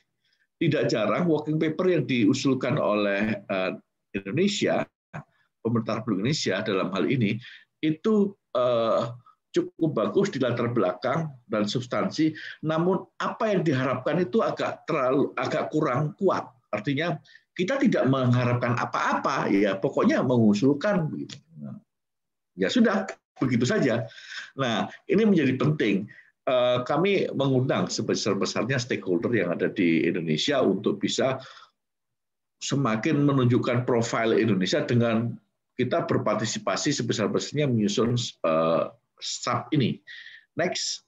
Tidak jarang working paper yang diusulkan oleh eh, Indonesia, pemerintah Republik Indonesia dalam hal ini itu cukup bagus di latar belakang dan substansi, namun apa yang diharapkan itu agak terlalu agak kurang kuat. Artinya kita tidak mengharapkan apa-apa, ya pokoknya mengusulkan. Gitu. Ya sudah, begitu saja. Nah, ini menjadi penting. Eh, kami mengundang sebesar-besarnya stakeholder yang ada di Indonesia untuk bisa semakin menunjukkan profil Indonesia dengan kita berpartisipasi sebesar-besarnya menyusun eh, sub ini. Next.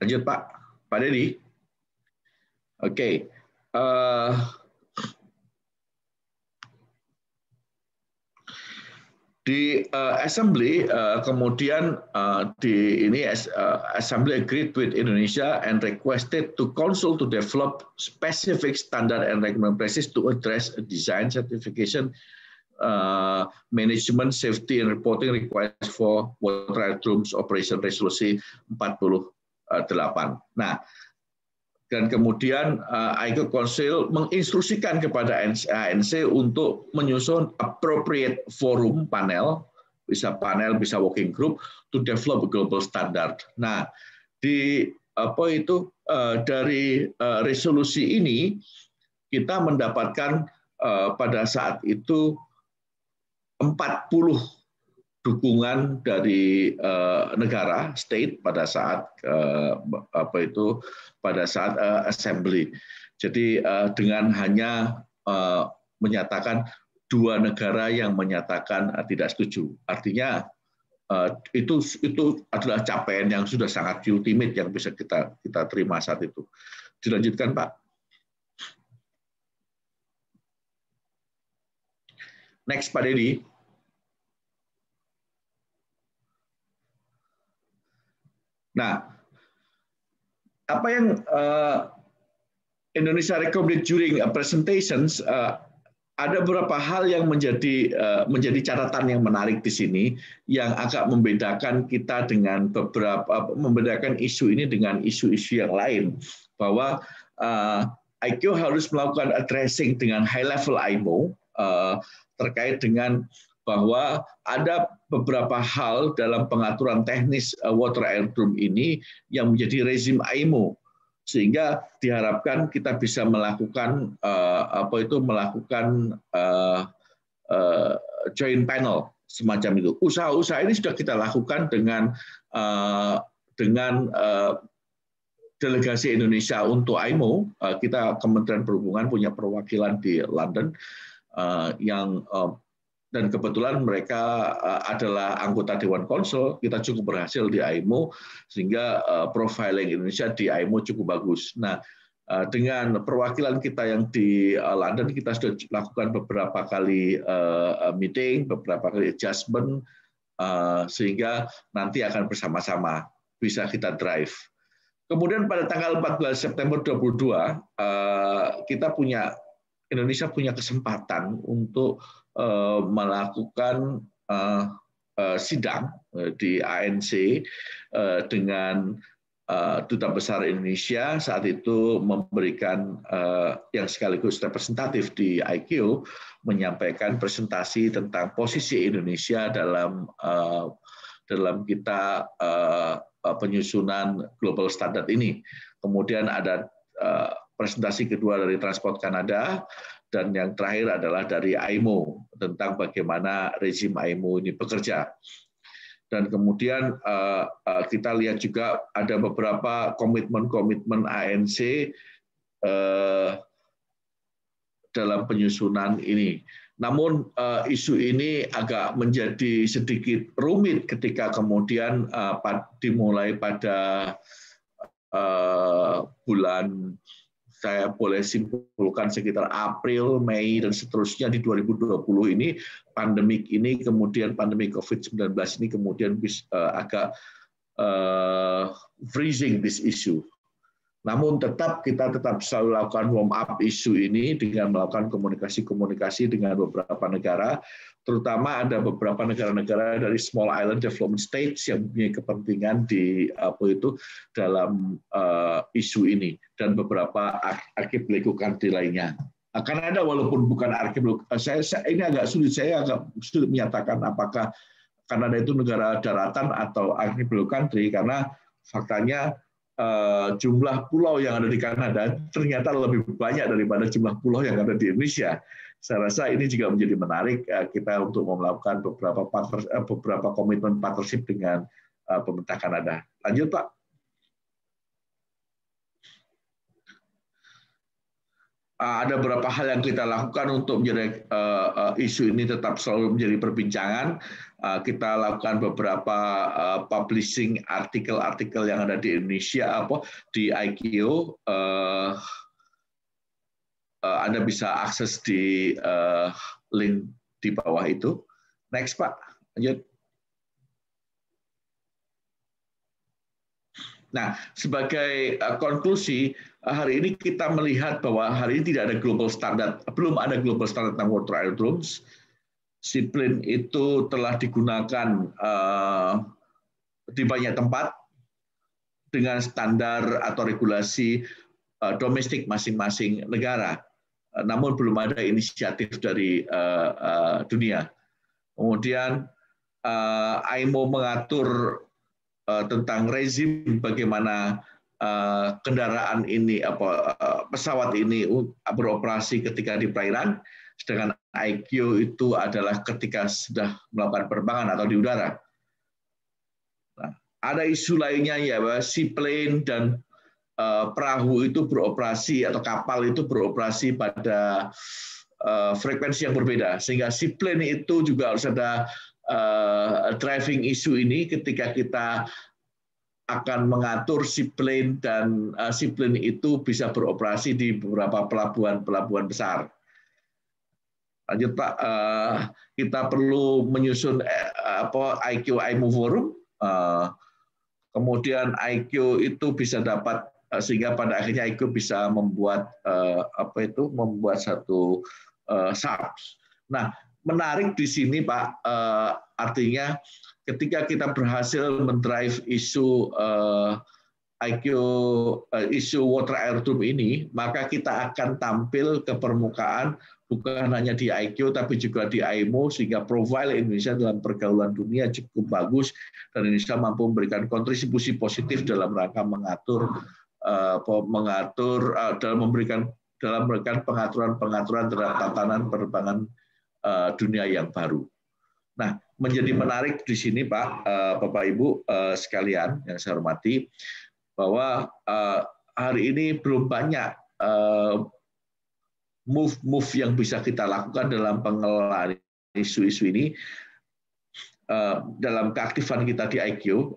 Lanjut Pak, Pak Dedi. Oke. Okay. Eh, di uh, assembly uh, kemudian uh, di ini uh, assembly agreed with Indonesia and requested to consult to develop specific standard and recommend practices to address design certification uh, management safety and reporting requirements for water rooms operation resolusi 48. Nah, dan kemudian eh, IQ Council menginstruksikan kepada ANC untuk menyusun appropriate forum panel, bisa panel, bisa working group to develop global standard. Nah, di apa itu eh, dari eh, resolusi ini kita mendapatkan pada saat itu 40 dukungan dari eh, negara state pada saat eh, apa itu pada saat eh, assembly. Jadi dengan hanya menyatakan dua negara yang menyatakan tidak setuju, artinya itu itu adalah capaian yang sudah sangat ultimate yang bisa kita kita terima saat itu. Dilanjutkan Pak. Next Pak Dedi. Nah, apa yang uh, Indonesia recommended during presentations uh, ada beberapa hal yang menjadi uh, menjadi catatan yang menarik di sini yang agak membedakan kita dengan beberapa membedakan isu ini dengan isu-isu yang lain bahwa uh, IQ harus melakukan addressing dengan high level IMO uh, terkait dengan bahwa ada beberapa hal dalam pengaturan teknis eh, water airdrome ini yang menjadi rezim IMO sehingga diharapkan kita bisa melakukan eh, apa itu melakukan eh, joint panel semacam itu. Usaha-usaha ini sudah kita lakukan dengan dengan delegasi Indonesia untuk IMO. Kita Kementerian Perhubungan punya perwakilan di London yang dan kebetulan mereka eh, adalah anggota Dewan Konsul, kita cukup berhasil di AIMO, sehingga eh, profiling Indonesia di AIMO cukup bagus. Nah, eh, dengan perwakilan kita yang di London, kita sudah lakukan beberapa kali meeting, beberapa kali adjustment, sehingga nanti akan bersama-sama bisa kita drive. Kemudian pada tanggal 14 September 2022 kita punya Indonesia punya kesempatan untuk Eh, melakukan eh, eh, sidang di ANC dengan duta besar Indonesia saat itu memberikan yang sekaligus representatif di IQ menyampaikan presentasi tentang posisi Indonesia dalam dalam kita penyusunan global standard ini. Kemudian ada presentasi kedua dari Transport Kanada dan yang terakhir adalah dari IMO tentang bagaimana rezim IMO ini bekerja. Dan kemudian eh, eh, kita lihat juga ada beberapa komitmen-komitmen ANC eh, dalam penyusunan ini. Namun isu ini agak menjadi sedikit rumit ketika kemudian dimulai pada bulan saya boleh simpulkan sekitar April, Mei, dan seterusnya di 2020 ini, pandemik ini kemudian pandemi COVID-19 ini kemudian bisa, eh, agak eh, freezing this issue namun tetap kita tetap selalu lakukan warm up isu ini dengan melakukan komunikasi-komunikasi dengan beberapa negara, terutama ada beberapa negara-negara dari small island development states yang punya kepentingan di apa itu dalam uh, isu ini dan beberapa archipelago country lainnya. Akan ada walaupun bukan archipelago, eh, saya, saya ini agak sulit saya agak sulit menyatakan apakah Kanada itu negara daratan atau archipelago country karena faktanya Eh, jumlah pulau yang ada di Kanada ternyata lebih banyak daripada jumlah pulau yang ada di Indonesia. Saya rasa ini juga menjadi menarik eh, kita untuk melakukan beberapa partner, eh, beberapa komitmen partnership dengan pemerintah Kanada. Lanjut Pak. Ah, ada beberapa hal yang kita lakukan untuk menjadi uh, isu ini tetap selalu menjadi perbincangan. Uh, kita lakukan beberapa uh, publishing artikel-artikel yang ada di Indonesia apa di IKEO. Uh, uh, Anda bisa akses di uh, link di bawah itu. Next Pak, lanjut. Nah, sebagai uh, konklusi hari ini kita melihat bahwa hari ini tidak ada global standard, belum ada global standard tentang water aerodromes. Siplin itu telah digunakan eh, di banyak tempat dengan standar atau regulasi eh, domestik masing-masing negara. Eh, namun belum ada inisiatif dari dunia. Kemudian uh, IMO mengatur tentang rezim bagaimana Eh, kendaraan ini apa eh, pesawat ini beroperasi ketika di perairan sedangkan IQ itu adalah ketika sudah melakukan penerbangan atau di udara. Nah, ada isu lainnya ya bahwa si plane dan uh, perahu itu beroperasi atau kapal itu beroperasi pada uh, frekuensi yang berbeda sehingga si plane itu juga harus ada uh, driving issue ini ketika kita akan mengatur sipline dan uh, itu bisa beroperasi di beberapa pelabuhan-pelabuhan besar. Lanjut Pak, eh, kita perlu menyusun eh, apa IQ IMU forum. kemudian IQ itu bisa dapat sehingga pada akhirnya IQ bisa membuat apa itu membuat satu uh, subs. Nah, menarik di sini Pak Artinya ketika kita berhasil mendrive isu uh, eh, IQ uh, eh, isu water air tube ini, maka kita akan tampil ke permukaan bukan hanya di IQ tapi juga di IMO sehingga profil Indonesia dalam pergaulan dunia cukup bagus dan Indonesia mampu memberikan kontribusi positif dalam rangka mengatur uh, mengatur uh, dalam memberikan dalam memberikan pengaturan-pengaturan terhadap tatanan perbankan uh, dunia yang baru. Nah, menjadi menarik di sini Pak, eh, Bapak Ibu eh, sekalian yang saya hormati, bahwa eh, hari ini belum banyak move-move yang bisa kita lakukan dalam pengelolaan isu-isu ini dalam keaktifan kita di IQ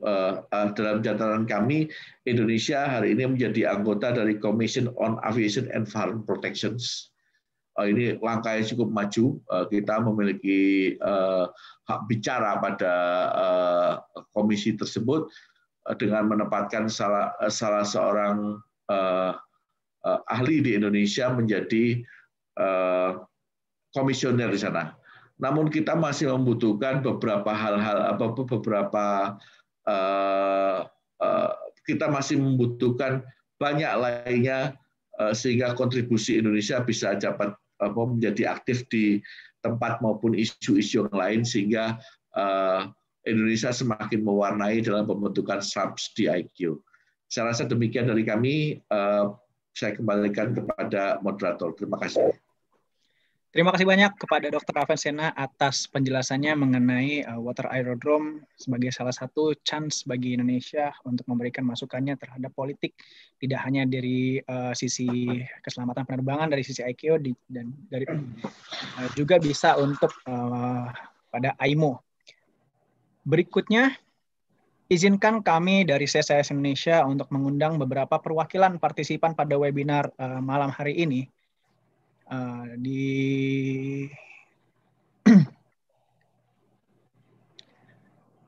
dalam catatan kami Indonesia hari ini menjadi anggota dari Commission on Aviation and Farm Protections Eh, ini langkah yang cukup maju. Eh, kita memiliki eh, hak bicara pada komisi tersebut dengan menempatkan salah salah seorang ahli di Indonesia menjadi komisioner di sana. Namun kita masih membutuhkan beberapa hal-hal apa beberapa kita masih membutuhkan banyak lainnya sehingga kontribusi Indonesia bisa dapat apa, menjadi aktif di tempat maupun isu-isu yang lain sehingga uh, Indonesia semakin mewarnai dalam pembentukan subs di IQ. Saya rasa demikian dari kami. Uh, saya kembalikan kepada moderator. Terima kasih. Terima kasih banyak kepada Dr. Avensena atas penjelasannya mengenai uh, water aerodrome sebagai salah satu chance bagi Indonesia untuk memberikan masukannya terhadap politik tidak hanya dari uh, sisi keselamatan penerbangan dari sisi IKO di, dan dari uh, juga bisa untuk uh, pada IMO. Berikutnya izinkan kami dari CSIS Indonesia untuk mengundang beberapa perwakilan partisipan pada webinar uh, malam hari ini uh, di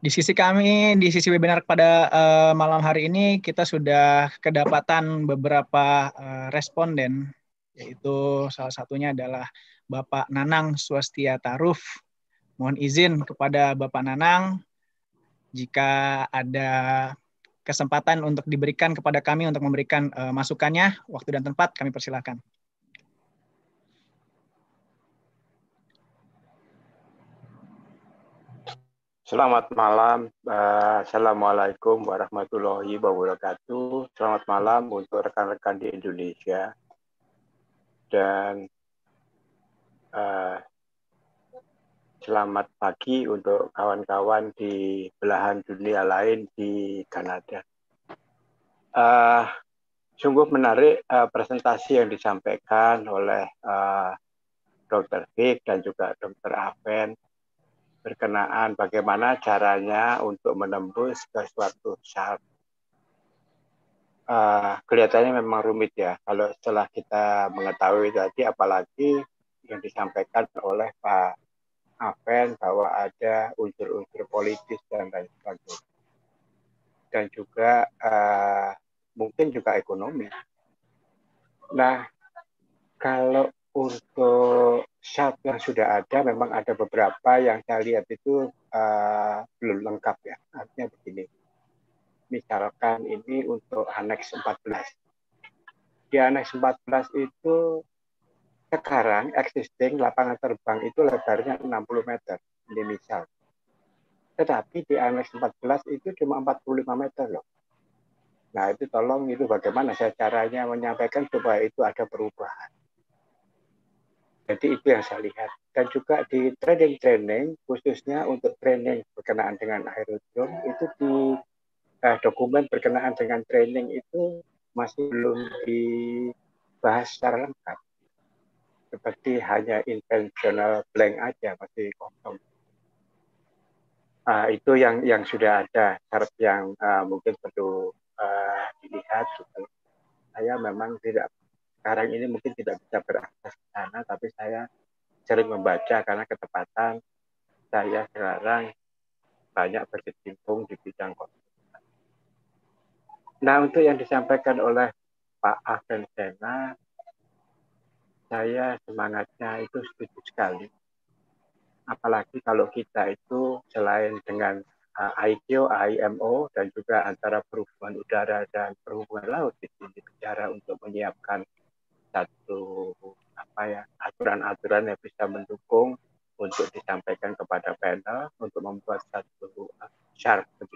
di sisi kami di sisi webinar pada uh, malam hari ini kita sudah kedapatan beberapa uh, responden yaitu salah satunya adalah Bapak Nanang Swastia Taruf. Mohon izin kepada Bapak Nanang jika ada kesempatan untuk diberikan kepada kami untuk memberikan uh, masukannya, waktu dan tempat kami persilahkan. Selamat malam. Eh, Assalamualaikum warahmatullahi wabarakatuh. Selamat malam untuk rekan-rekan di Indonesia. Dan uh, selamat pagi untuk kawan-kawan di belahan dunia lain di Kanada. Uh, sungguh menarik uh, presentasi yang disampaikan oleh uh, Dr. Vick dan juga Dr. Aven berkenaan bagaimana caranya untuk menembus ke suatu syarat. Uh, eh, kelihatannya memang rumit ya kalau setelah kita mengetahui tadi apalagi yang disampaikan oleh Pak Aven bahwa ada unsur-unsur politis dan lain sebagainya dan juga uh, mungkin juga ekonomi. Nah kalau untuk syarat yang sudah ada memang ada beberapa yang saya lihat itu uh, belum lengkap ya. Artinya begini, misalkan ini untuk aneks 14. Di aneks 14 itu sekarang existing lapangan terbang itu lebarnya 60 meter, ini misal. Tetapi di aneks 14 itu cuma 45 meter loh. Nah itu tolong itu bagaimana saya caranya menyampaikan supaya itu ada perubahan jadi itu yang saya lihat. Dan juga di training-training, khususnya untuk training berkenaan dengan aerodrome, itu di eh, dokumen berkenaan dengan training itu masih belum dibahas secara lengkap. Seperti hanya intentional blank aja, masih kosong. Uh, itu yang yang sudah ada, syarat yang uh, mungkin perlu uh, dilihat. Saya memang tidak sekarang ini mungkin tidak bisa berakses ke sana, tapi saya sering membaca karena ketepatan saya sekarang banyak berkecimpung di bidang konsultan. Nah, untuk yang disampaikan oleh Pak Aven Sena, saya semangatnya itu setuju sekali. Apalagi kalau kita itu selain dengan eh, IQ, IMO, dan juga antara perhubungan udara dan perhubungan laut di sini bicara untuk menyiapkan satu apa ya aturan-aturan yang bisa mendukung untuk disampaikan kepada panel untuk membuat satu chart ah,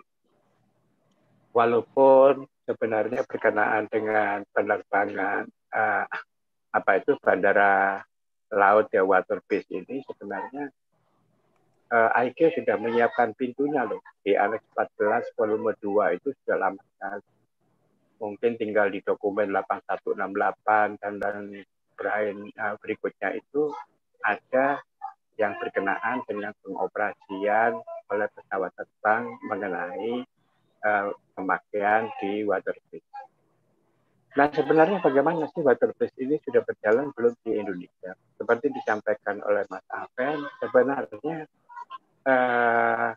walaupun sebenarnya berkenaan dengan penerbangan uh, apa itu bandara laut ya water base ini sebenarnya uh, eh, IQ sudah menyiapkan pintunya loh di aneks 14 volume 2 itu sudah lama sekali mungkin tinggal di dokumen 8168 dan dan eh, berikutnya itu ada yang berkenaan dengan pengoperasian oleh pesawat terbang mengenai uh, pemakaian di waterbase. Nah sebenarnya bagaimana sih waterbase ini sudah berjalan belum di Indonesia? Seperti disampaikan oleh Mas Aven, sebenarnya uh,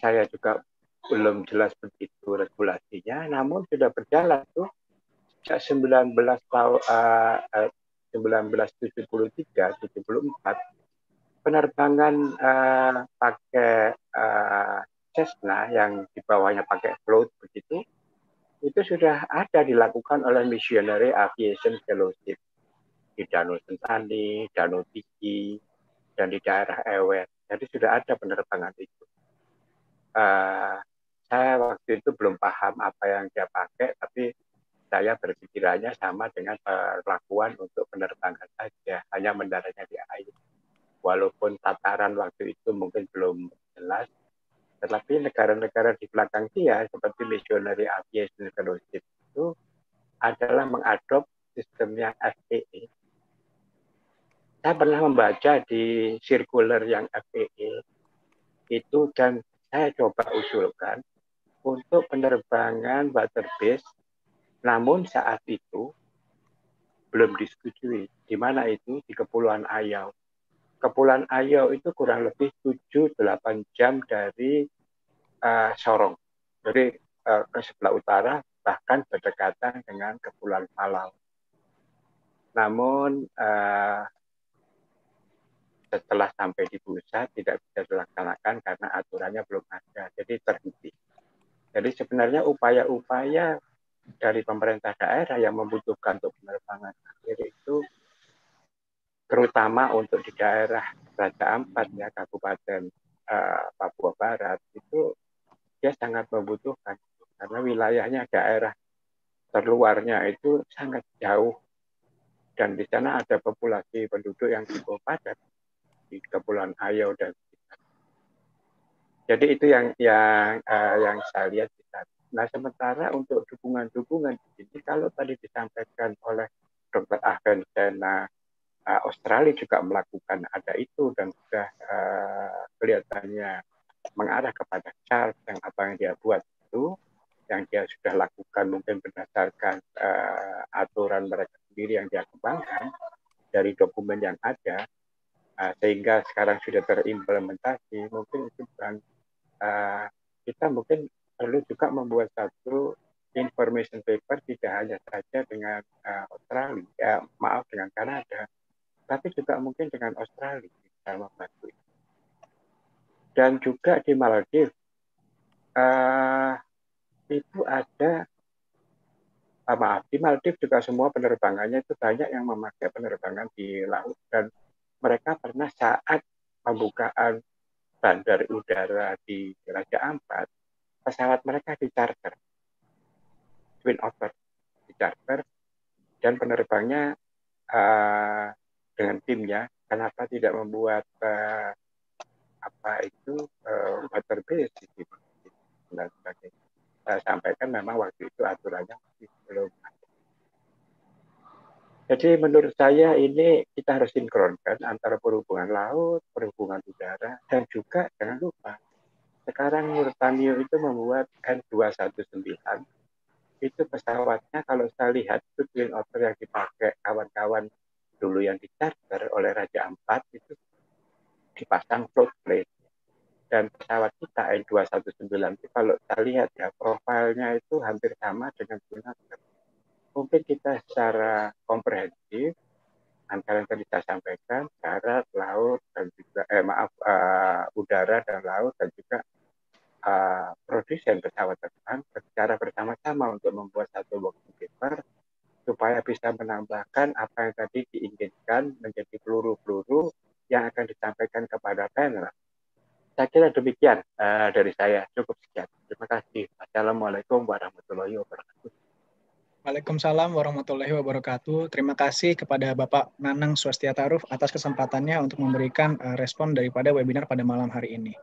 saya juga belum jelas begitu regulasinya, namun sudah berjalan tuh sejak 19 tahun uh, 1973 74 penerbangan uh, pakai uh, Cessna yang di bawahnya pakai float begitu itu sudah ada dilakukan oleh Missionary Aviation Fellowship di Danau Sentani, Danau Tiki, dan di daerah Ewer. Jadi sudah ada penerbangan itu. Uh, saya waktu itu belum paham apa yang dia pakai, tapi saya berpikirannya sama dengan perlakuan untuk penerbangan saja, hanya mendaratnya di air. Walaupun tataran waktu itu mungkin belum jelas, tetapi negara-negara di belakang dia seperti Missionary Aviation Fellowship itu adalah mengadop sistemnya FAA. E e. Saya pernah membaca di circular yang FAA e itu dan saya coba usulkan untuk penerbangan waterbase, namun saat itu belum disetujui. Di mana itu? Di Kepulauan Ayau. Kepulauan Ayau itu kurang lebih 7-8 jam dari uh, Sorong. Jadi uh, eh, ke sebelah utara bahkan berdekatan dengan Kepulauan Palau. Namun uh, setelah sampai di pusat tidak bisa dilaksanakan karena aturannya belum ada. Jadi terhenti. Jadi sebenarnya upaya-upaya dari pemerintah daerah yang membutuhkan untuk penerbangan akhir itu terutama untuk di daerah Raja Ampat ya Kabupaten uh, Papua Barat itu dia sangat membutuhkan karena wilayahnya daerah terluarnya itu sangat jauh dan di sana ada populasi penduduk yang cukup padat di Kepulauan Ayau dan jadi itu yang yang uh, yang saya lihat di sana. Nah sementara untuk dukungan-dukungan di sini kalau tadi disampaikan oleh Dr. Ahven dan uh, Australia juga melakukan ada itu dan sudah uh, kelihatannya mengarah kepada chart yang apa yang dia buat itu yang dia sudah lakukan mungkin berdasarkan uh, aturan mereka sendiri yang dia kembangkan dari dokumen yang ada uh, sehingga sekarang sudah terimplementasi mungkin itu Eh, kita mungkin perlu juga membuat satu information paper tidak hanya saja dengan uh, Australia, maaf dengan Kanada, tapi juga mungkin dengan Australia bisa membantu. Dan juga di Maldives uh, itu ada uh, maaf di Maldives juga semua penerbangannya itu banyak yang memakai penerbangan di laut dan mereka pernah saat pembukaan bandar udara di Raja Ampat, pesawat mereka di charter. Twin Otter di charter dan penerbangnya uh, dengan timnya kenapa tidak membuat uh, apa itu uh, water base di dan Saya sampaikan memang waktu itu aturannya masih belum ada jadi menurut saya ini kita harus sinkronkan antara perhubungan laut, perhubungan udara, dan juga jangan lupa sekarang Nurtanio itu membuat N219 itu pesawatnya kalau saya lihat itu twin otter yang dipakai kawan-kawan dulu yang di charter oleh Raja Ampat itu dipasang float plate dan pesawat kita N219 itu kalau saya lihat ya profilnya itu hampir sama dengan Twin Otter mungkin kita secara komprehensif antara yang tadi saya sampaikan darat, laut dan juga eh maaf uh, udara dan laut dan juga uh, produsen pesawat terbang secara bersama-sama untuk membuat satu working paper supaya bisa menambahkan apa yang tadi diinginkan menjadi peluru-peluru yang akan disampaikan kepada panel. Saya kira demikian uh, dari saya. Cukup sekian. Terima kasih. Assalamualaikum warahmatullahi wabarakatuh. Waalaikumsalam warahmatullahi wabarakatuh. Terima kasih kepada Bapak Nanang Taruf atas kesempatannya untuk memberikan uh, respon daripada webinar pada malam hari ini.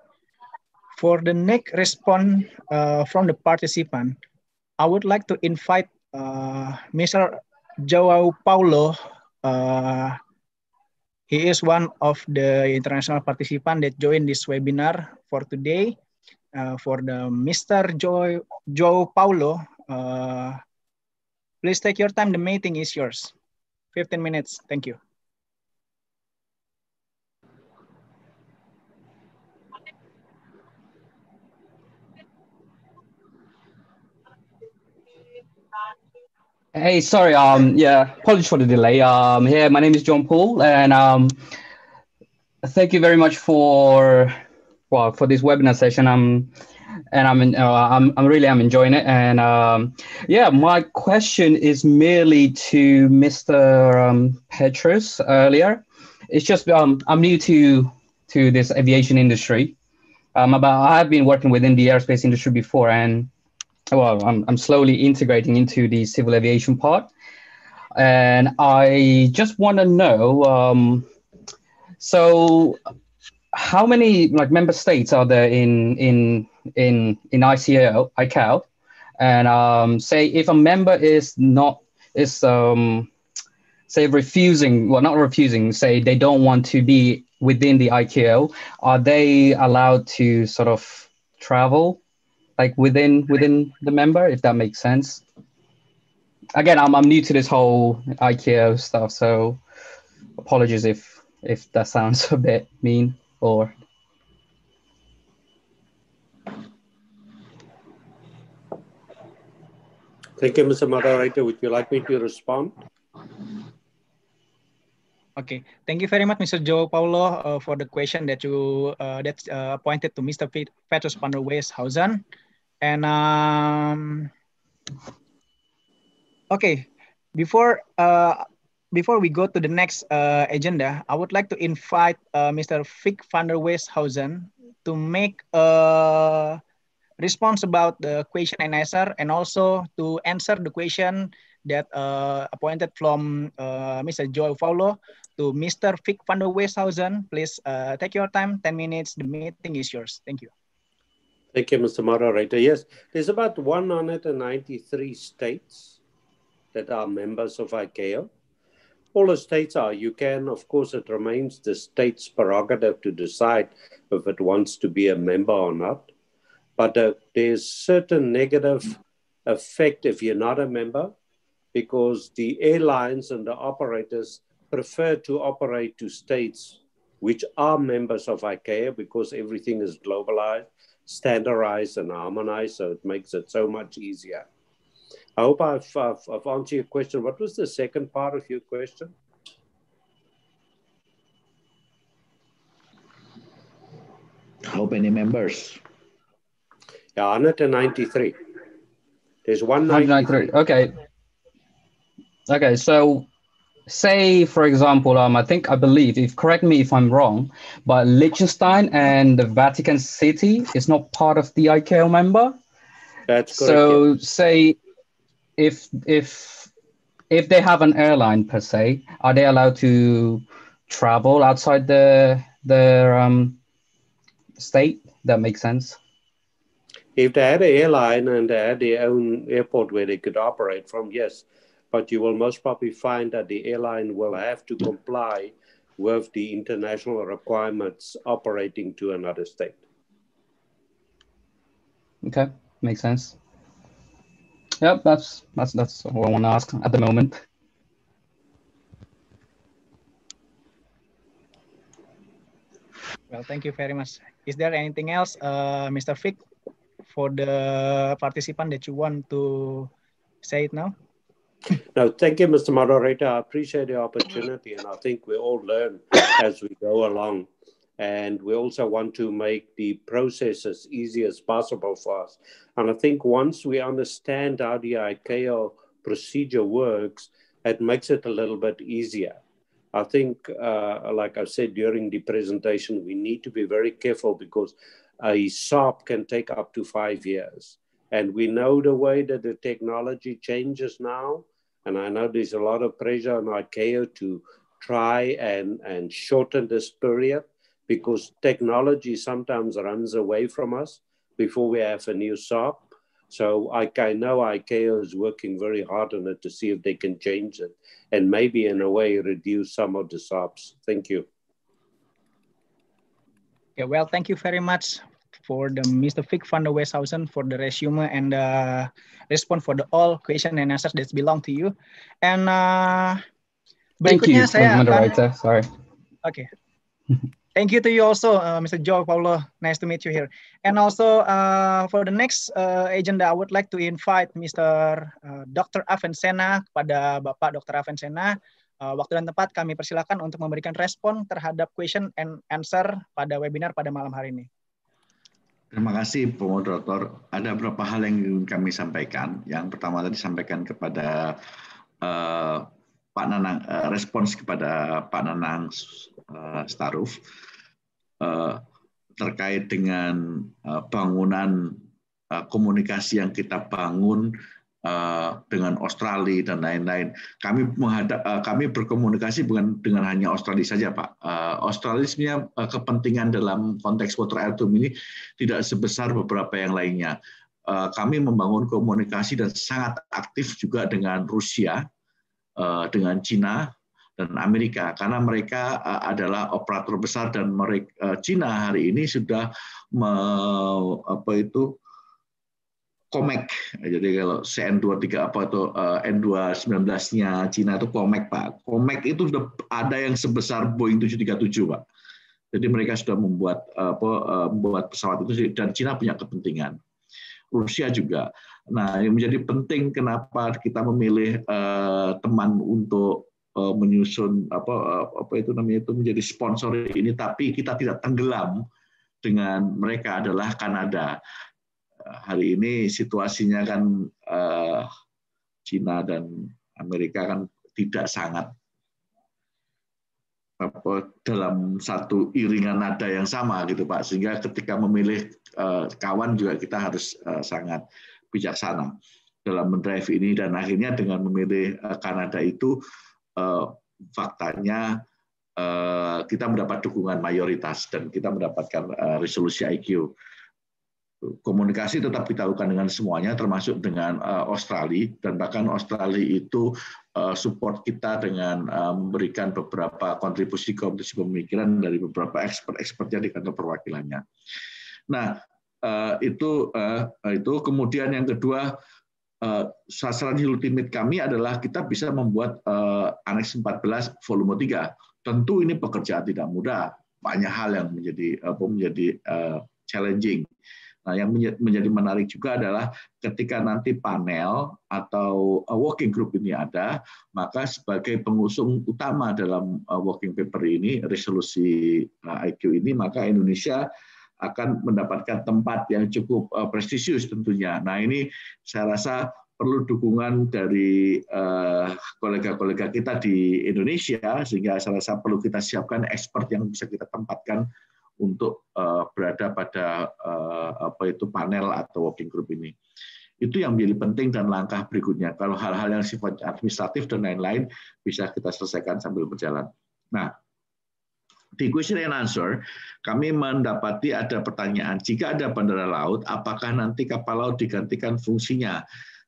For the next response uh, from the participant, I would like to invite uh, eh, Mr. Joao Paulo. Uh, he is one of the international participant that joined this webinar for today. Uh, for the Mr. Joe, Joe Paulo, uh, Please take your time. The meeting is yours. 15 minutes. Thank you. Hey, sorry. Um, yeah, apologies for the delay. Um, yeah, my name is John Paul, and um, thank you very much for well for this webinar session. Um, and I'm, in, uh, I'm I'm really I'm enjoying it. And um, yeah, my question is merely to Mr. Um, Petrus earlier. It's just um, I'm new to to this aviation industry. Um, about I've been working within the aerospace industry before, and well, I'm I'm slowly integrating into the civil aviation part. And I just want to know. Um, so how many like member states are there in in in in ICAO ICAO? And um, say if a member is not is um, say refusing well not refusing say they don't want to be within the ICAO, are they allowed to sort of travel like within within the member if that makes sense? Again, I'm I'm new to this whole ICAO stuff, so apologies if if that sounds *laughs* a bit mean. Four. Thank you, Mr. Moderator. Would you like me to respond? Okay, thank you very much, Mr. Joe Paulo, uh, for the question that you uh, that uh, pointed to Mr. Petrus van der Weishausen. And um, okay, before uh, before we go to the next uh, agenda, I would like to invite uh, Mr. Vic van der Weeshausen to make a uh, response about the question and answer and also to answer the question that uh, appointed from uh, Mr. Joel Fowler to Mr. Vic van der Weeshausen. Please uh, take your time, 10 minutes. The meeting is yours. Thank you. Thank you, Mr. Moderator. Yes, there's about 193 states that are members of ICAO all the states are. You can, of course, it remains the state's prerogative to decide if it wants to be a member or not. But uh, there's certain negative effect if you're not a member, because the airlines and the operators prefer to operate to states which are members of ICAO because everything is globalized, standardized, and harmonized. So it makes it so much easier. I hope I've, I've, I've, answered your question. What was the second part of your question? How many members? Yeah, 193. There's 193. 193. Okay. Okay, so say for example, um, I think I believe, if correct me if I'm wrong, but Liechtenstein and the Vatican City is not part of the ICAO member. That's correct. So yeah. say if if if they have an airline per se, are they allowed to travel outside the their um, state? That makes sense. If they had an airline and they had their own airport where they could operate from, yes. But you will most probably find that the airline will have to comply with the international requirements operating to another state. Okay, makes sense. Yep, that's that's that's what I want to ask at the moment. Well, thank you very much. Is there anything else, uh, Mr. Vic, for the participant that you want to say it now? No, thank you, Mr. Moderator. I appreciate the opportunity, and I think we all learn as we go along and we also want to make the process as easy as possible for us. And I think once we understand how the ICAO procedure works, it makes it a little bit easier. I think, uh, like I said during the presentation, we need to be very careful because a SOP can take up to five years. And we know the way that the technology changes now. And I know there's a lot of pressure on ICAO to try and, and shorten this period because technology sometimes runs away from us before we have a new SOP. So I, know ICAO is working very hard on it to see if they can change it and maybe in a way reduce some of the SOPs. Thank you. Yeah, well, thank you very much for the Mr. Vic van der Westhausen for the resume and the uh, response for the all question and answers that belong to you. And uh, thank you, saya akan, Sorry. Okay. *laughs* Thank you to you also, uh, Mr. Joe Paulo. Nice to meet you here. And also uh, for the next uh, agenda, I would like to invite Mr. Uh, Dr. Avensena kepada Bapak Dr. Avensena. Uh, waktu dan tempat kami persilakan untuk memberikan respon terhadap question and answer pada webinar pada malam hari ini. Terima kasih, Moderator. Ada beberapa hal yang ingin kami sampaikan. Yang pertama tadi sampaikan kepada uh, Pak Nanang, uh, respons kepada Pak Nanang uh, Staruf. Eh, terkait dengan eh, bangunan eh, komunikasi yang kita bangun dengan Australia dan lain-lain. Kami menghadap, kami berkomunikasi bukan dengan hanya Australia saja, Pak. Australia sebenarnya kepentingan dalam konteks water atom ini tidak sebesar beberapa yang lainnya. Kami membangun komunikasi dan sangat aktif juga dengan Rusia, dengan Cina, dan Amerika karena mereka eh, adalah operator besar dan mereka eh, Cina hari ini sudah me, apa itu komek Jadi kalau CN23 apa itu eh, N219-nya Cina itu komek Pak. komek itu sudah ada yang sebesar Boeing 737, Pak. Jadi mereka sudah membuat apa membuat pesawat itu dan Cina punya kepentingan. Rusia juga. Nah, yang menjadi penting kenapa kita memilih uh, teman untuk Eh, menyusun apa apa itu namanya itu menjadi sponsor ini tapi kita tidak tenggelam dengan mereka adalah Kanada. Hari ini situasinya kan eh, Cina dan Amerika kan tidak sangat apa dalam satu iringan nada yang sama gitu Pak sehingga ketika memilih eh, kawan juga kita harus sangat bijaksana dalam mendrive ini dan akhirnya dengan memilih Kanada itu uh, faktanya uh, kita mendapat dukungan mayoritas dan kita mendapatkan uh, resolusi IQ. Komunikasi tetap kita lakukan dengan semuanya, termasuk dengan uh, Australia dan bahkan Australia itu uh, support kita dengan uh, memberikan beberapa kontribusi kontribusi pemikiran dari beberapa expert-expertnya di kantor perwakilannya. Nah, itu itu kemudian yang kedua Eh, sasaran ultimate kami adalah kita bisa membuat eh, aneks 14 volume 3. Tentu ini pekerjaan tidak mudah, banyak hal yang menjadi apa menjadi eh, challenging. Nah, yang menjadi menarik juga adalah ketika nanti panel atau working group ini ada, maka sebagai pengusung utama dalam working paper ini, resolusi IQ ini, maka Indonesia akan mendapatkan tempat yang cukup eh, prestisius tentunya. Nah ini saya rasa perlu dukungan dari eh, kolega-kolega kita di Indonesia sehingga saya rasa perlu kita siapkan expert yang bisa kita tempatkan untuk eh, berada pada apa itu panel atau working group ini. Itu yang menjadi penting dan langkah berikutnya. Kalau hal-hal yang sifat administratif dan lain-lain bisa kita selesaikan sambil berjalan. Nah, di question and answer kami mendapati ada pertanyaan jika ada bandara laut apakah nanti kapal laut digantikan fungsinya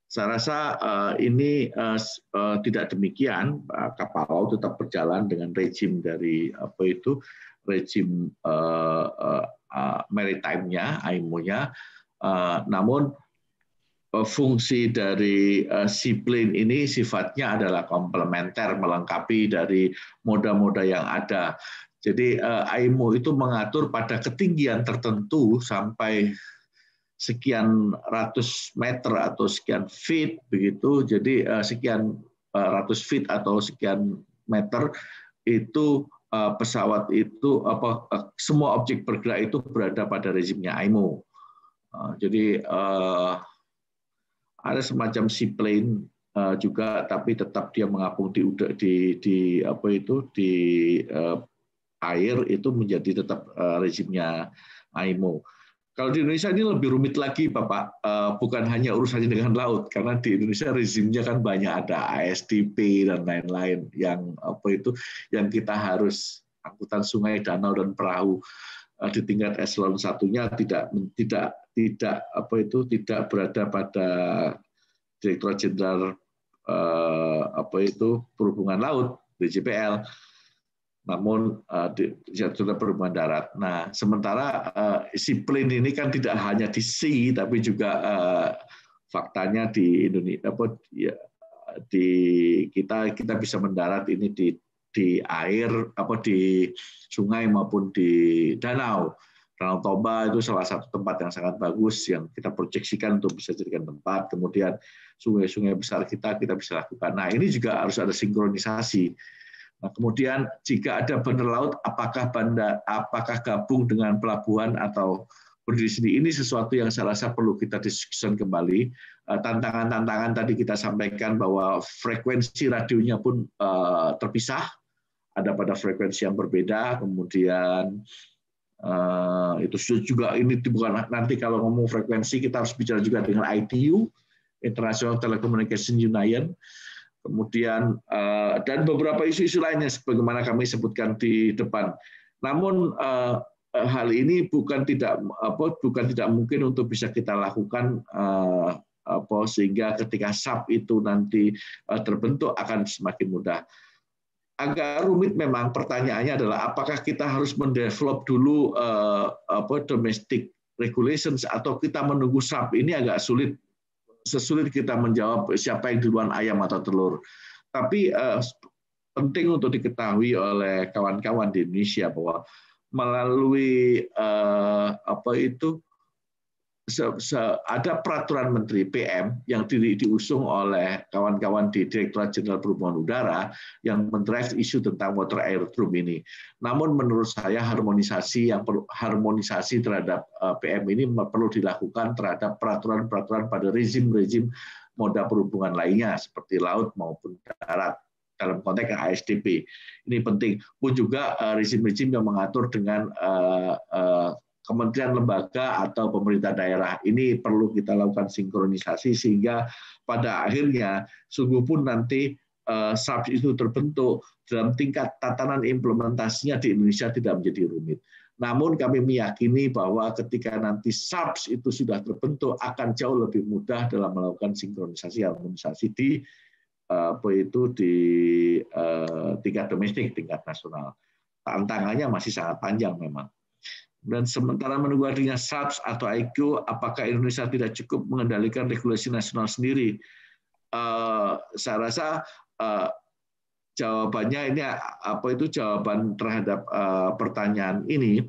saya rasa eh, ini eh, eh, tidak demikian kapal laut tetap berjalan dengan rejim dari apa itu rejim maritime-nya IMO-nya namun fungsi dari uh, seaplane ini sifatnya adalah komplementer melengkapi dari moda-moda yang ada jadi eh, IMO itu mengatur pada ketinggian tertentu sampai sekian ratus meter atau sekian feet begitu. Jadi eh, sekian eh, ratus feet atau sekian meter itu pesawat itu apa semua objek bergerak itu berada pada rezimnya IMO. Jadi ada semacam seaplane juga tapi tetap dia mengapung di di di apa itu di air itu menjadi tetap eh, rezimnya IMO. Kalau di Indonesia ini lebih rumit lagi, Bapak. Eh, bukan hanya urusannya dengan laut, karena di Indonesia rezimnya kan banyak ada ASDP dan lain-lain yang apa itu yang kita harus angkutan sungai, danau dan perahu eh, di tingkat eselon satunya tidak tidak tidak apa itu tidak berada pada Direktur Jenderal apa itu Perhubungan Laut DJPL namun uh, di darat. Nah, sementara uh, eh, si plane ini kan tidak hanya di sea, tapi juga uh, faktanya di Indonesia, apa, ya, di kita kita bisa mendarat ini di di air, apa di sungai maupun di danau. Danau Toba itu salah satu tempat yang sangat bagus yang kita proyeksikan untuk bisa jadikan tempat. Kemudian sungai-sungai besar kita kita bisa lakukan. Nah ini juga harus ada sinkronisasi Nah, kemudian jika ada bandar laut, apakah bandar, apakah gabung dengan pelabuhan atau berdiri sendiri ini sesuatu yang saya rasa perlu kita diskusikan kembali. Eh, tantangan-tantangan tadi kita sampaikan bahwa frekuensi radionya pun eh, terpisah, ada pada frekuensi yang berbeda, kemudian eh, itu juga ini bukan nanti kalau ngomong frekuensi kita harus bicara juga dengan ITU, International Telecommunication Union kemudian eh, dan beberapa isu-isu lainnya sebagaimana kami sebutkan di depan. Namun eh, eh, hal ini bukan tidak apa bukan tidak mungkin untuk bisa kita lakukan apa sehingga ketika sub itu nanti terbentuk akan semakin mudah. Agak rumit memang pertanyaannya adalah apakah kita harus mendevelop dulu apa domestic regulations atau kita menunggu sub ini agak sulit sesulit kita menjawab siapa yang duluan ayam atau telur. Tapi eh, penting untuk diketahui oleh kawan-kawan di Indonesia bahwa melalui eh, apa itu ada peraturan menteri PM yang di, diusung oleh kawan-kawan di Direktorat Jenderal Perhubungan Udara yang mendrive isu tentang water aerodrome ini. Namun menurut saya harmonisasi yang perlu harmonisasi terhadap eh, PM ini perlu dilakukan terhadap peraturan-peraturan pada rezim-rezim moda perhubungan lainnya seperti laut maupun darat dalam konteks ASDP. Ini penting. Pun juga eh, rezim-rezim yang mengatur dengan eh, kementerian lembaga atau pemerintah daerah. Ini perlu kita lakukan sinkronisasi sehingga pada akhirnya sungguh pun nanti subs eh, SAP itu terbentuk dalam tingkat tatanan implementasinya di Indonesia tidak menjadi rumit. Namun kami meyakini bahwa ketika nanti subs itu sudah terbentuk akan jauh lebih mudah dalam melakukan sinkronisasi harmonisasi di eh, apa itu di eh, tingkat domestik, tingkat nasional. Tantangannya masih sangat panjang memang dan sementara menunggu adanya SAPS atau IQ, apakah Indonesia tidak cukup mengendalikan regulasi nasional sendiri? Uh, saya rasa uh, jawabannya ini apa itu jawaban terhadap uh, pertanyaan ini.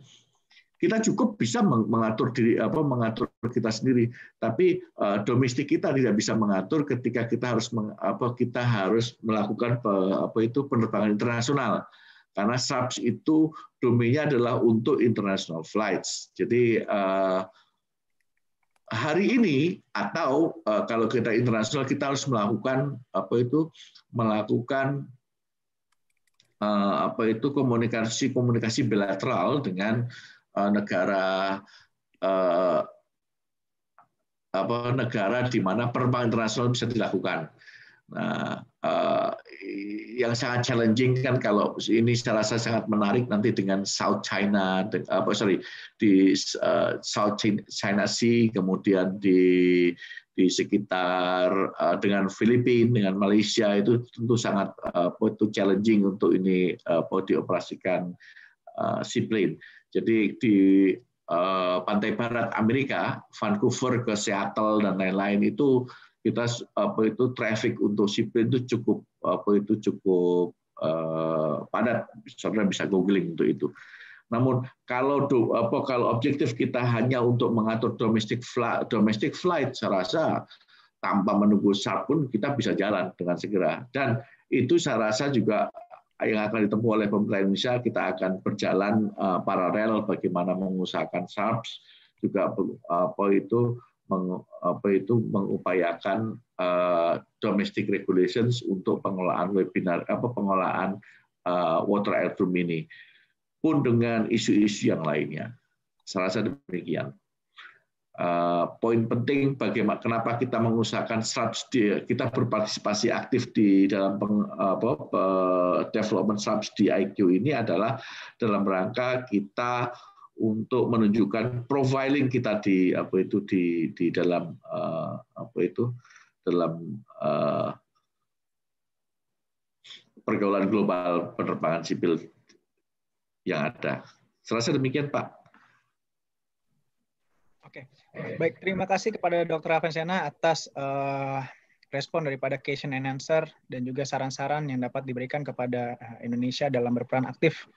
Kita cukup bisa mengatur diri apa mengatur kita sendiri, tapi uh, domestik kita tidak bisa mengatur ketika kita harus meng, apa kita harus melakukan apa itu penerbangan internasional karena subs itu domainnya adalah untuk international flights. Jadi eh, hari ini atau eh, kalau kita internasional kita harus melakukan apa itu melakukan eh, apa itu komunikasi komunikasi bilateral dengan negara apa negara di mana penerbangan internasional bisa dilakukan Nah, eh, yang sangat challenging kan kalau ini saya rasa sangat menarik nanti dengan South China, apa sorry di eh, South China Sea, kemudian di di sekitar eh, dengan Filipina, dengan Malaysia itu tentu sangat itu challenging untuk ini uh, dioperasikan uh, seaplane. Jadi di pantai barat Amerika, Vancouver ke Seattle dan lain-lain itu kita apa itu traffic untuk sipil itu cukup apa itu cukup eh, padat saudara bisa googling untuk itu namun kalau do, apa kalau objektif kita hanya untuk mengatur domestic flight, domestic flight saya rasa tanpa menunggu SAR pun kita bisa jalan dengan segera dan itu saya rasa juga yang akan ditempuh oleh pemerintah Indonesia kita akan berjalan uh, paralel bagaimana mengusahakan sharp juga apa itu meng, apa itu mengupayakan uh, domestic regulations untuk pengelolaan webinar apa pengelolaan uh, eh, water airstream ini pun dengan isu-isu yang lainnya. Salah satu demikian. Uh, poin penting bagaimana kenapa kita mengusahakan subsidi kita berpartisipasi aktif di dalam peng, apa, development subsidi IQ ini adalah dalam rangka kita untuk menunjukkan profiling kita di apa itu di di dalam uh, apa itu dalam uh, pergaulan global penerbangan sipil yang ada. Selesai demikian Pak. Oke, baik terima kasih kepada Dr. Avensena atas uh, respon daripada question and answer dan juga saran-saran yang dapat diberikan kepada Indonesia dalam berperan aktif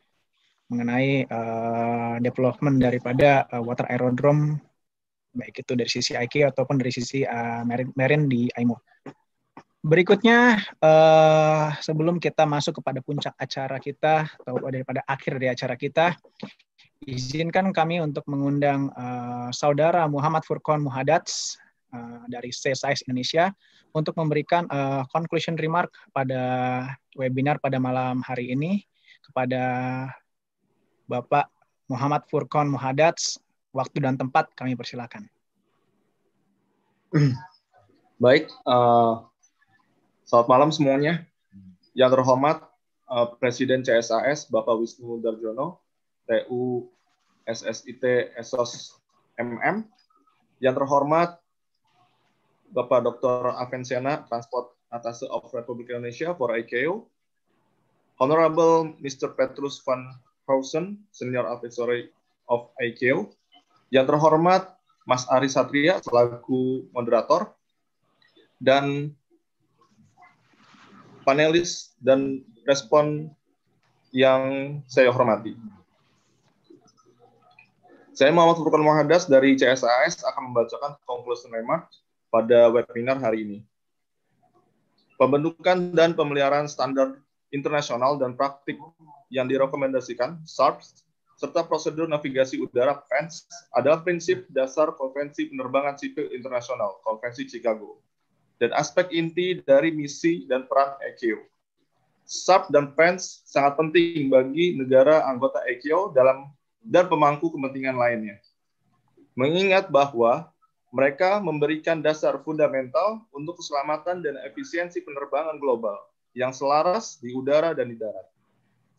mengenai uh, development daripada uh, water aerodrome baik itu dari sisi IK ataupun dari sisi uh, marine, marine di IMO. Berikutnya, uh, sebelum kita masuk kepada puncak acara kita atau daripada akhir dari acara kita, izinkan kami untuk mengundang uh, saudara Muhammad Furkon Muhadats uh, dari CSIS Indonesia untuk memberikan uh, conclusion remark pada webinar pada malam hari ini kepada Bapak Muhammad Furkon Muhadats. Waktu dan tempat kami persilakan. *clears throat* Baik, uh, selamat malam semuanya. Yang terhormat uh, Presiden CSAS Bapak Wisnu Darjono, TU SSIT Esos MM. Yang terhormat Bapak Dr. Avensena, Transport Atase of Republik Indonesia for IKO. Honorable Mr. Petrus Van Hausen, Senior Advisory of IQ. Yang terhormat Mas Ari Satria selaku moderator dan panelis dan respon yang saya hormati. Saya Muhammad Furkan Muhadas dari CSIS akan membacakan conclusion remark pada webinar hari ini. Pembentukan dan pemeliharaan standar internasional dan praktik yang direkomendasikan SARPS serta prosedur navigasi udara PENS adalah prinsip dasar Konvensi Penerbangan Sipil Internasional, Konvensi Chicago, dan aspek inti dari misi dan peran ECO. E SAP dan PENS sangat penting bagi negara anggota ECO e dalam dan pemangku kepentingan lainnya. Mengingat bahwa mereka memberikan dasar fundamental untuk keselamatan dan efisiensi penerbangan global yang selaras di udara dan di darat.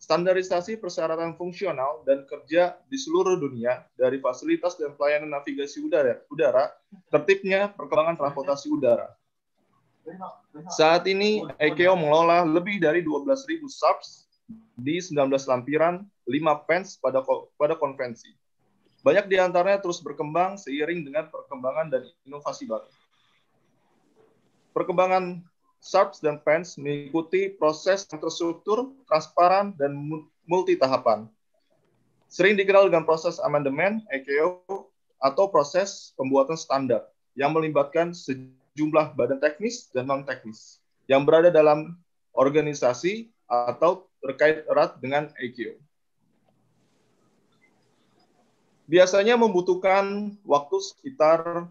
Standarisasi persyaratan fungsional dan kerja di seluruh dunia dari fasilitas dan pelayanan navigasi udara, udara tertibnya perkembangan transportasi udara. Saat ini ICAO mengelola lebih dari 12.000 subs di 19 lampiran, 5 pens pada pada konvensi. Banyak di antaranya terus berkembang seiring dengan perkembangan dan inovasi baru. Perkembangan Sharps dan PANS mengikuti proses yang terstruktur, transparan, dan multi tahapan. Sering dikenal dengan proses amandemen, EKO, atau proses pembuatan standar yang melibatkan sejumlah badan teknis dan non-teknis yang berada dalam organisasi atau terkait erat dengan EKO. Biasanya membutuhkan waktu sekitar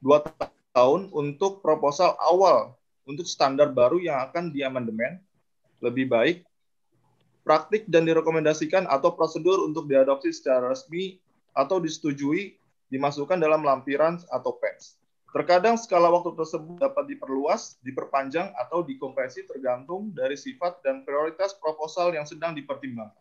dua tahun untuk proposal awal untuk standar baru yang akan diamandemen lebih baik praktik dan direkomendasikan atau prosedur untuk diadopsi secara resmi atau disetujui dimasukkan dalam lampiran atau PES. Terkadang skala waktu tersebut dapat diperluas, diperpanjang, atau dikompresi tergantung dari sifat dan prioritas proposal yang sedang dipertimbangkan.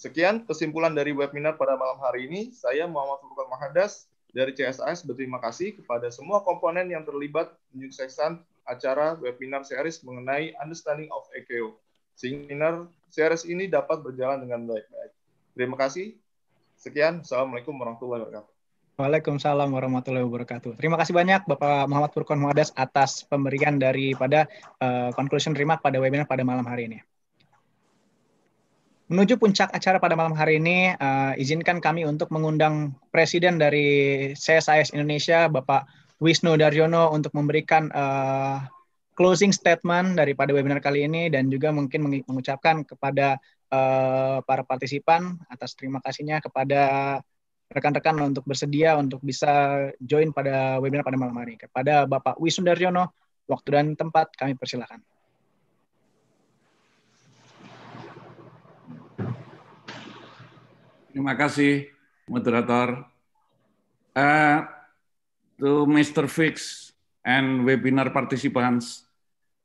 Sekian kesimpulan dari webinar pada malam hari ini. Saya Muhammad Furqan Mahadas, dari CSIS berterima kasih kepada semua komponen yang terlibat menyukseskan acara webinar series mengenai Understanding of EKO. Sehingga series ini dapat berjalan dengan baik-baik. Terima kasih. Sekian. Assalamualaikum warahmatullahi wabarakatuh. Waalaikumsalam warahmatullahi wabarakatuh. Terima kasih banyak Bapak Muhammad Furkon Muadas atas pemberian daripada uh, conclusion remark pada webinar pada malam hari ini. Menuju puncak acara pada malam hari ini, uh, izinkan kami untuk mengundang Presiden dari CSIS Indonesia, Bapak Wisnu Daryono, untuk memberikan uh, closing statement daripada webinar kali ini dan juga mungkin mengucapkan kepada uh, para partisipan atas terima kasihnya kepada rekan-rekan untuk bersedia untuk bisa join pada webinar pada malam hari. Kepada Bapak Wisnu Daryono, waktu dan tempat kami persilakan. Terima kasih, moderator. Uh, to Mr. Fix and webinar participants,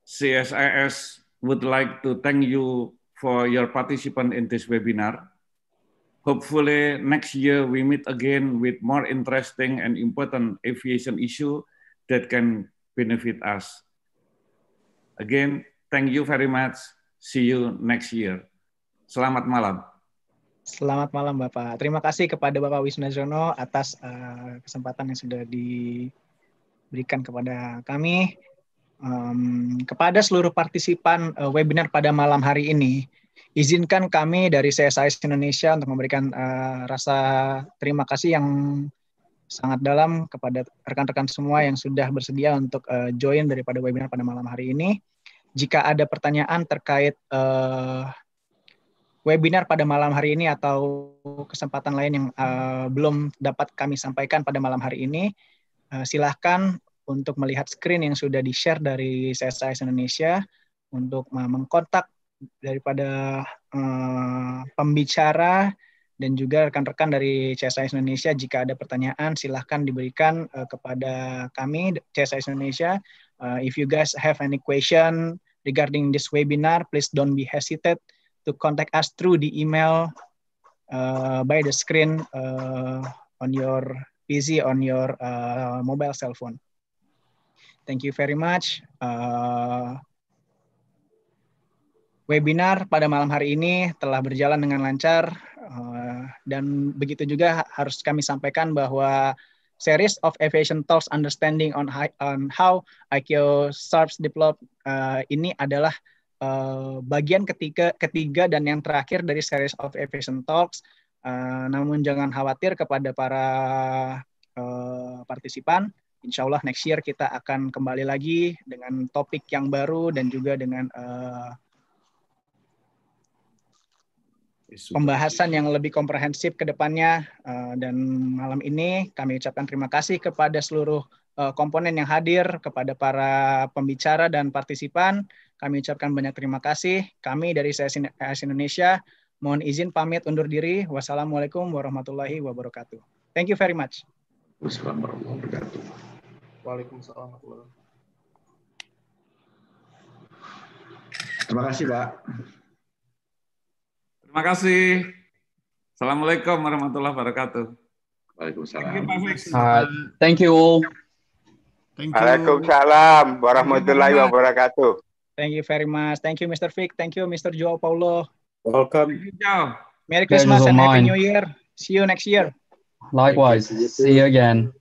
CSIS would like to thank you for your participation in this webinar. Hopefully next year we meet again with more interesting and important aviation issue that can benefit us. Again, thank you very much. See you next year. Selamat malam. Selamat malam Bapak. Terima kasih kepada Bapak Wisnu Jono atas uh, kesempatan yang sudah diberikan kepada kami. Um, kepada seluruh partisipan uh, webinar pada malam hari ini, izinkan kami dari CSIS Indonesia untuk memberikan uh, rasa terima kasih yang sangat dalam kepada rekan-rekan semua yang sudah bersedia untuk uh, join daripada webinar pada malam hari ini. Jika ada pertanyaan terkait uh, webinar pada malam hari ini atau kesempatan lain yang uh, belum dapat kami sampaikan pada malam hari ini, uh, silahkan untuk melihat screen yang sudah di-share dari CSIS Indonesia untuk uh, mengkontak daripada uh, pembicara dan juga rekan-rekan dari CSIS Indonesia jika ada pertanyaan silahkan diberikan uh, kepada kami CSIS Indonesia. Uh, if you guys have any question regarding this webinar, please don't be hesitate to contact us through the email uh, by the screen uh, on your PC, on your uh, mobile cell phone. Thank you very much. Uh, webinar pada malam hari ini telah berjalan dengan lancar uh, dan begitu juga harus kami sampaikan bahwa series of aviation talks understanding on, how IQ serves develop uh, ini adalah Eh, bagian ketiga, ketiga dan yang terakhir dari series of Efficient Talks. Uh, namun jangan khawatir kepada para uh, partisipan. Insya Allah next year kita akan kembali lagi dengan topik yang baru dan juga dengan uh, pembahasan yang lebih komprehensif ke depannya. Uh, dan malam ini kami ucapkan terima kasih kepada seluruh uh, komponen yang hadir, kepada para pembicara dan partisipan. Kami ucapkan banyak terima kasih. Kami dari CS Indonesia mohon izin pamit undur diri. Wassalamualaikum warahmatullahi wabarakatuh. Thank you very much. Wassalamualaikum warahmatullahi wabarakatuh. Waalaikumsalam Terima kasih, Pak. Terima kasih. Assalamualaikum warahmatullahi wabarakatuh. Waalaikumsalam. thank you all. Uh, thank you. Waalaikumsalam warahmatullahi wabarakatuh. Thank you very much. Thank you, Mr. Vic. Thank you, Mr. Joao Paulo. Welcome. You, Joao. Merry Christmas and mine. Happy New Year. See you next year. Likewise. You See you again.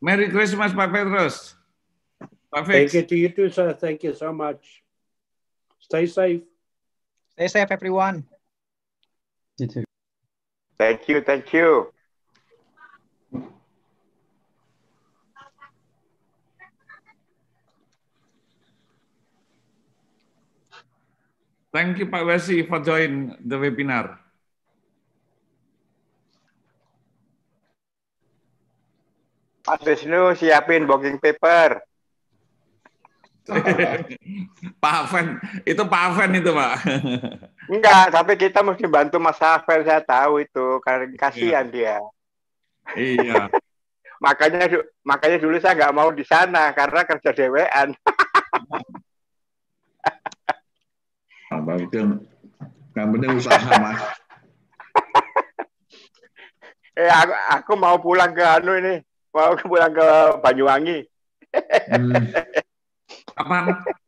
Merry Christmas, Pak Pedros. Thank you to you too, sir. Thank you so much. Stay safe. Stay safe, everyone. You too. Thank you. Thank you. Thank you, Pak Wesi, for join the webinar. Pak Wisnu siapin booking paper. *laughs* Pak Aven, itu Pak Aven itu Pak. *laughs* Enggak, tapi kita mesti bantu Mas Aven, saya tahu itu, karena iya. kasihan iya. dia. Iya. *laughs* makanya makanya dulu saya nggak mau di sana karena kerja dewean apa itu yang penting usaha mas *laughs* eh aku, aku mau pulang ke Anu ini mau pulang ke Banyuwangi hmm. *laughs* apa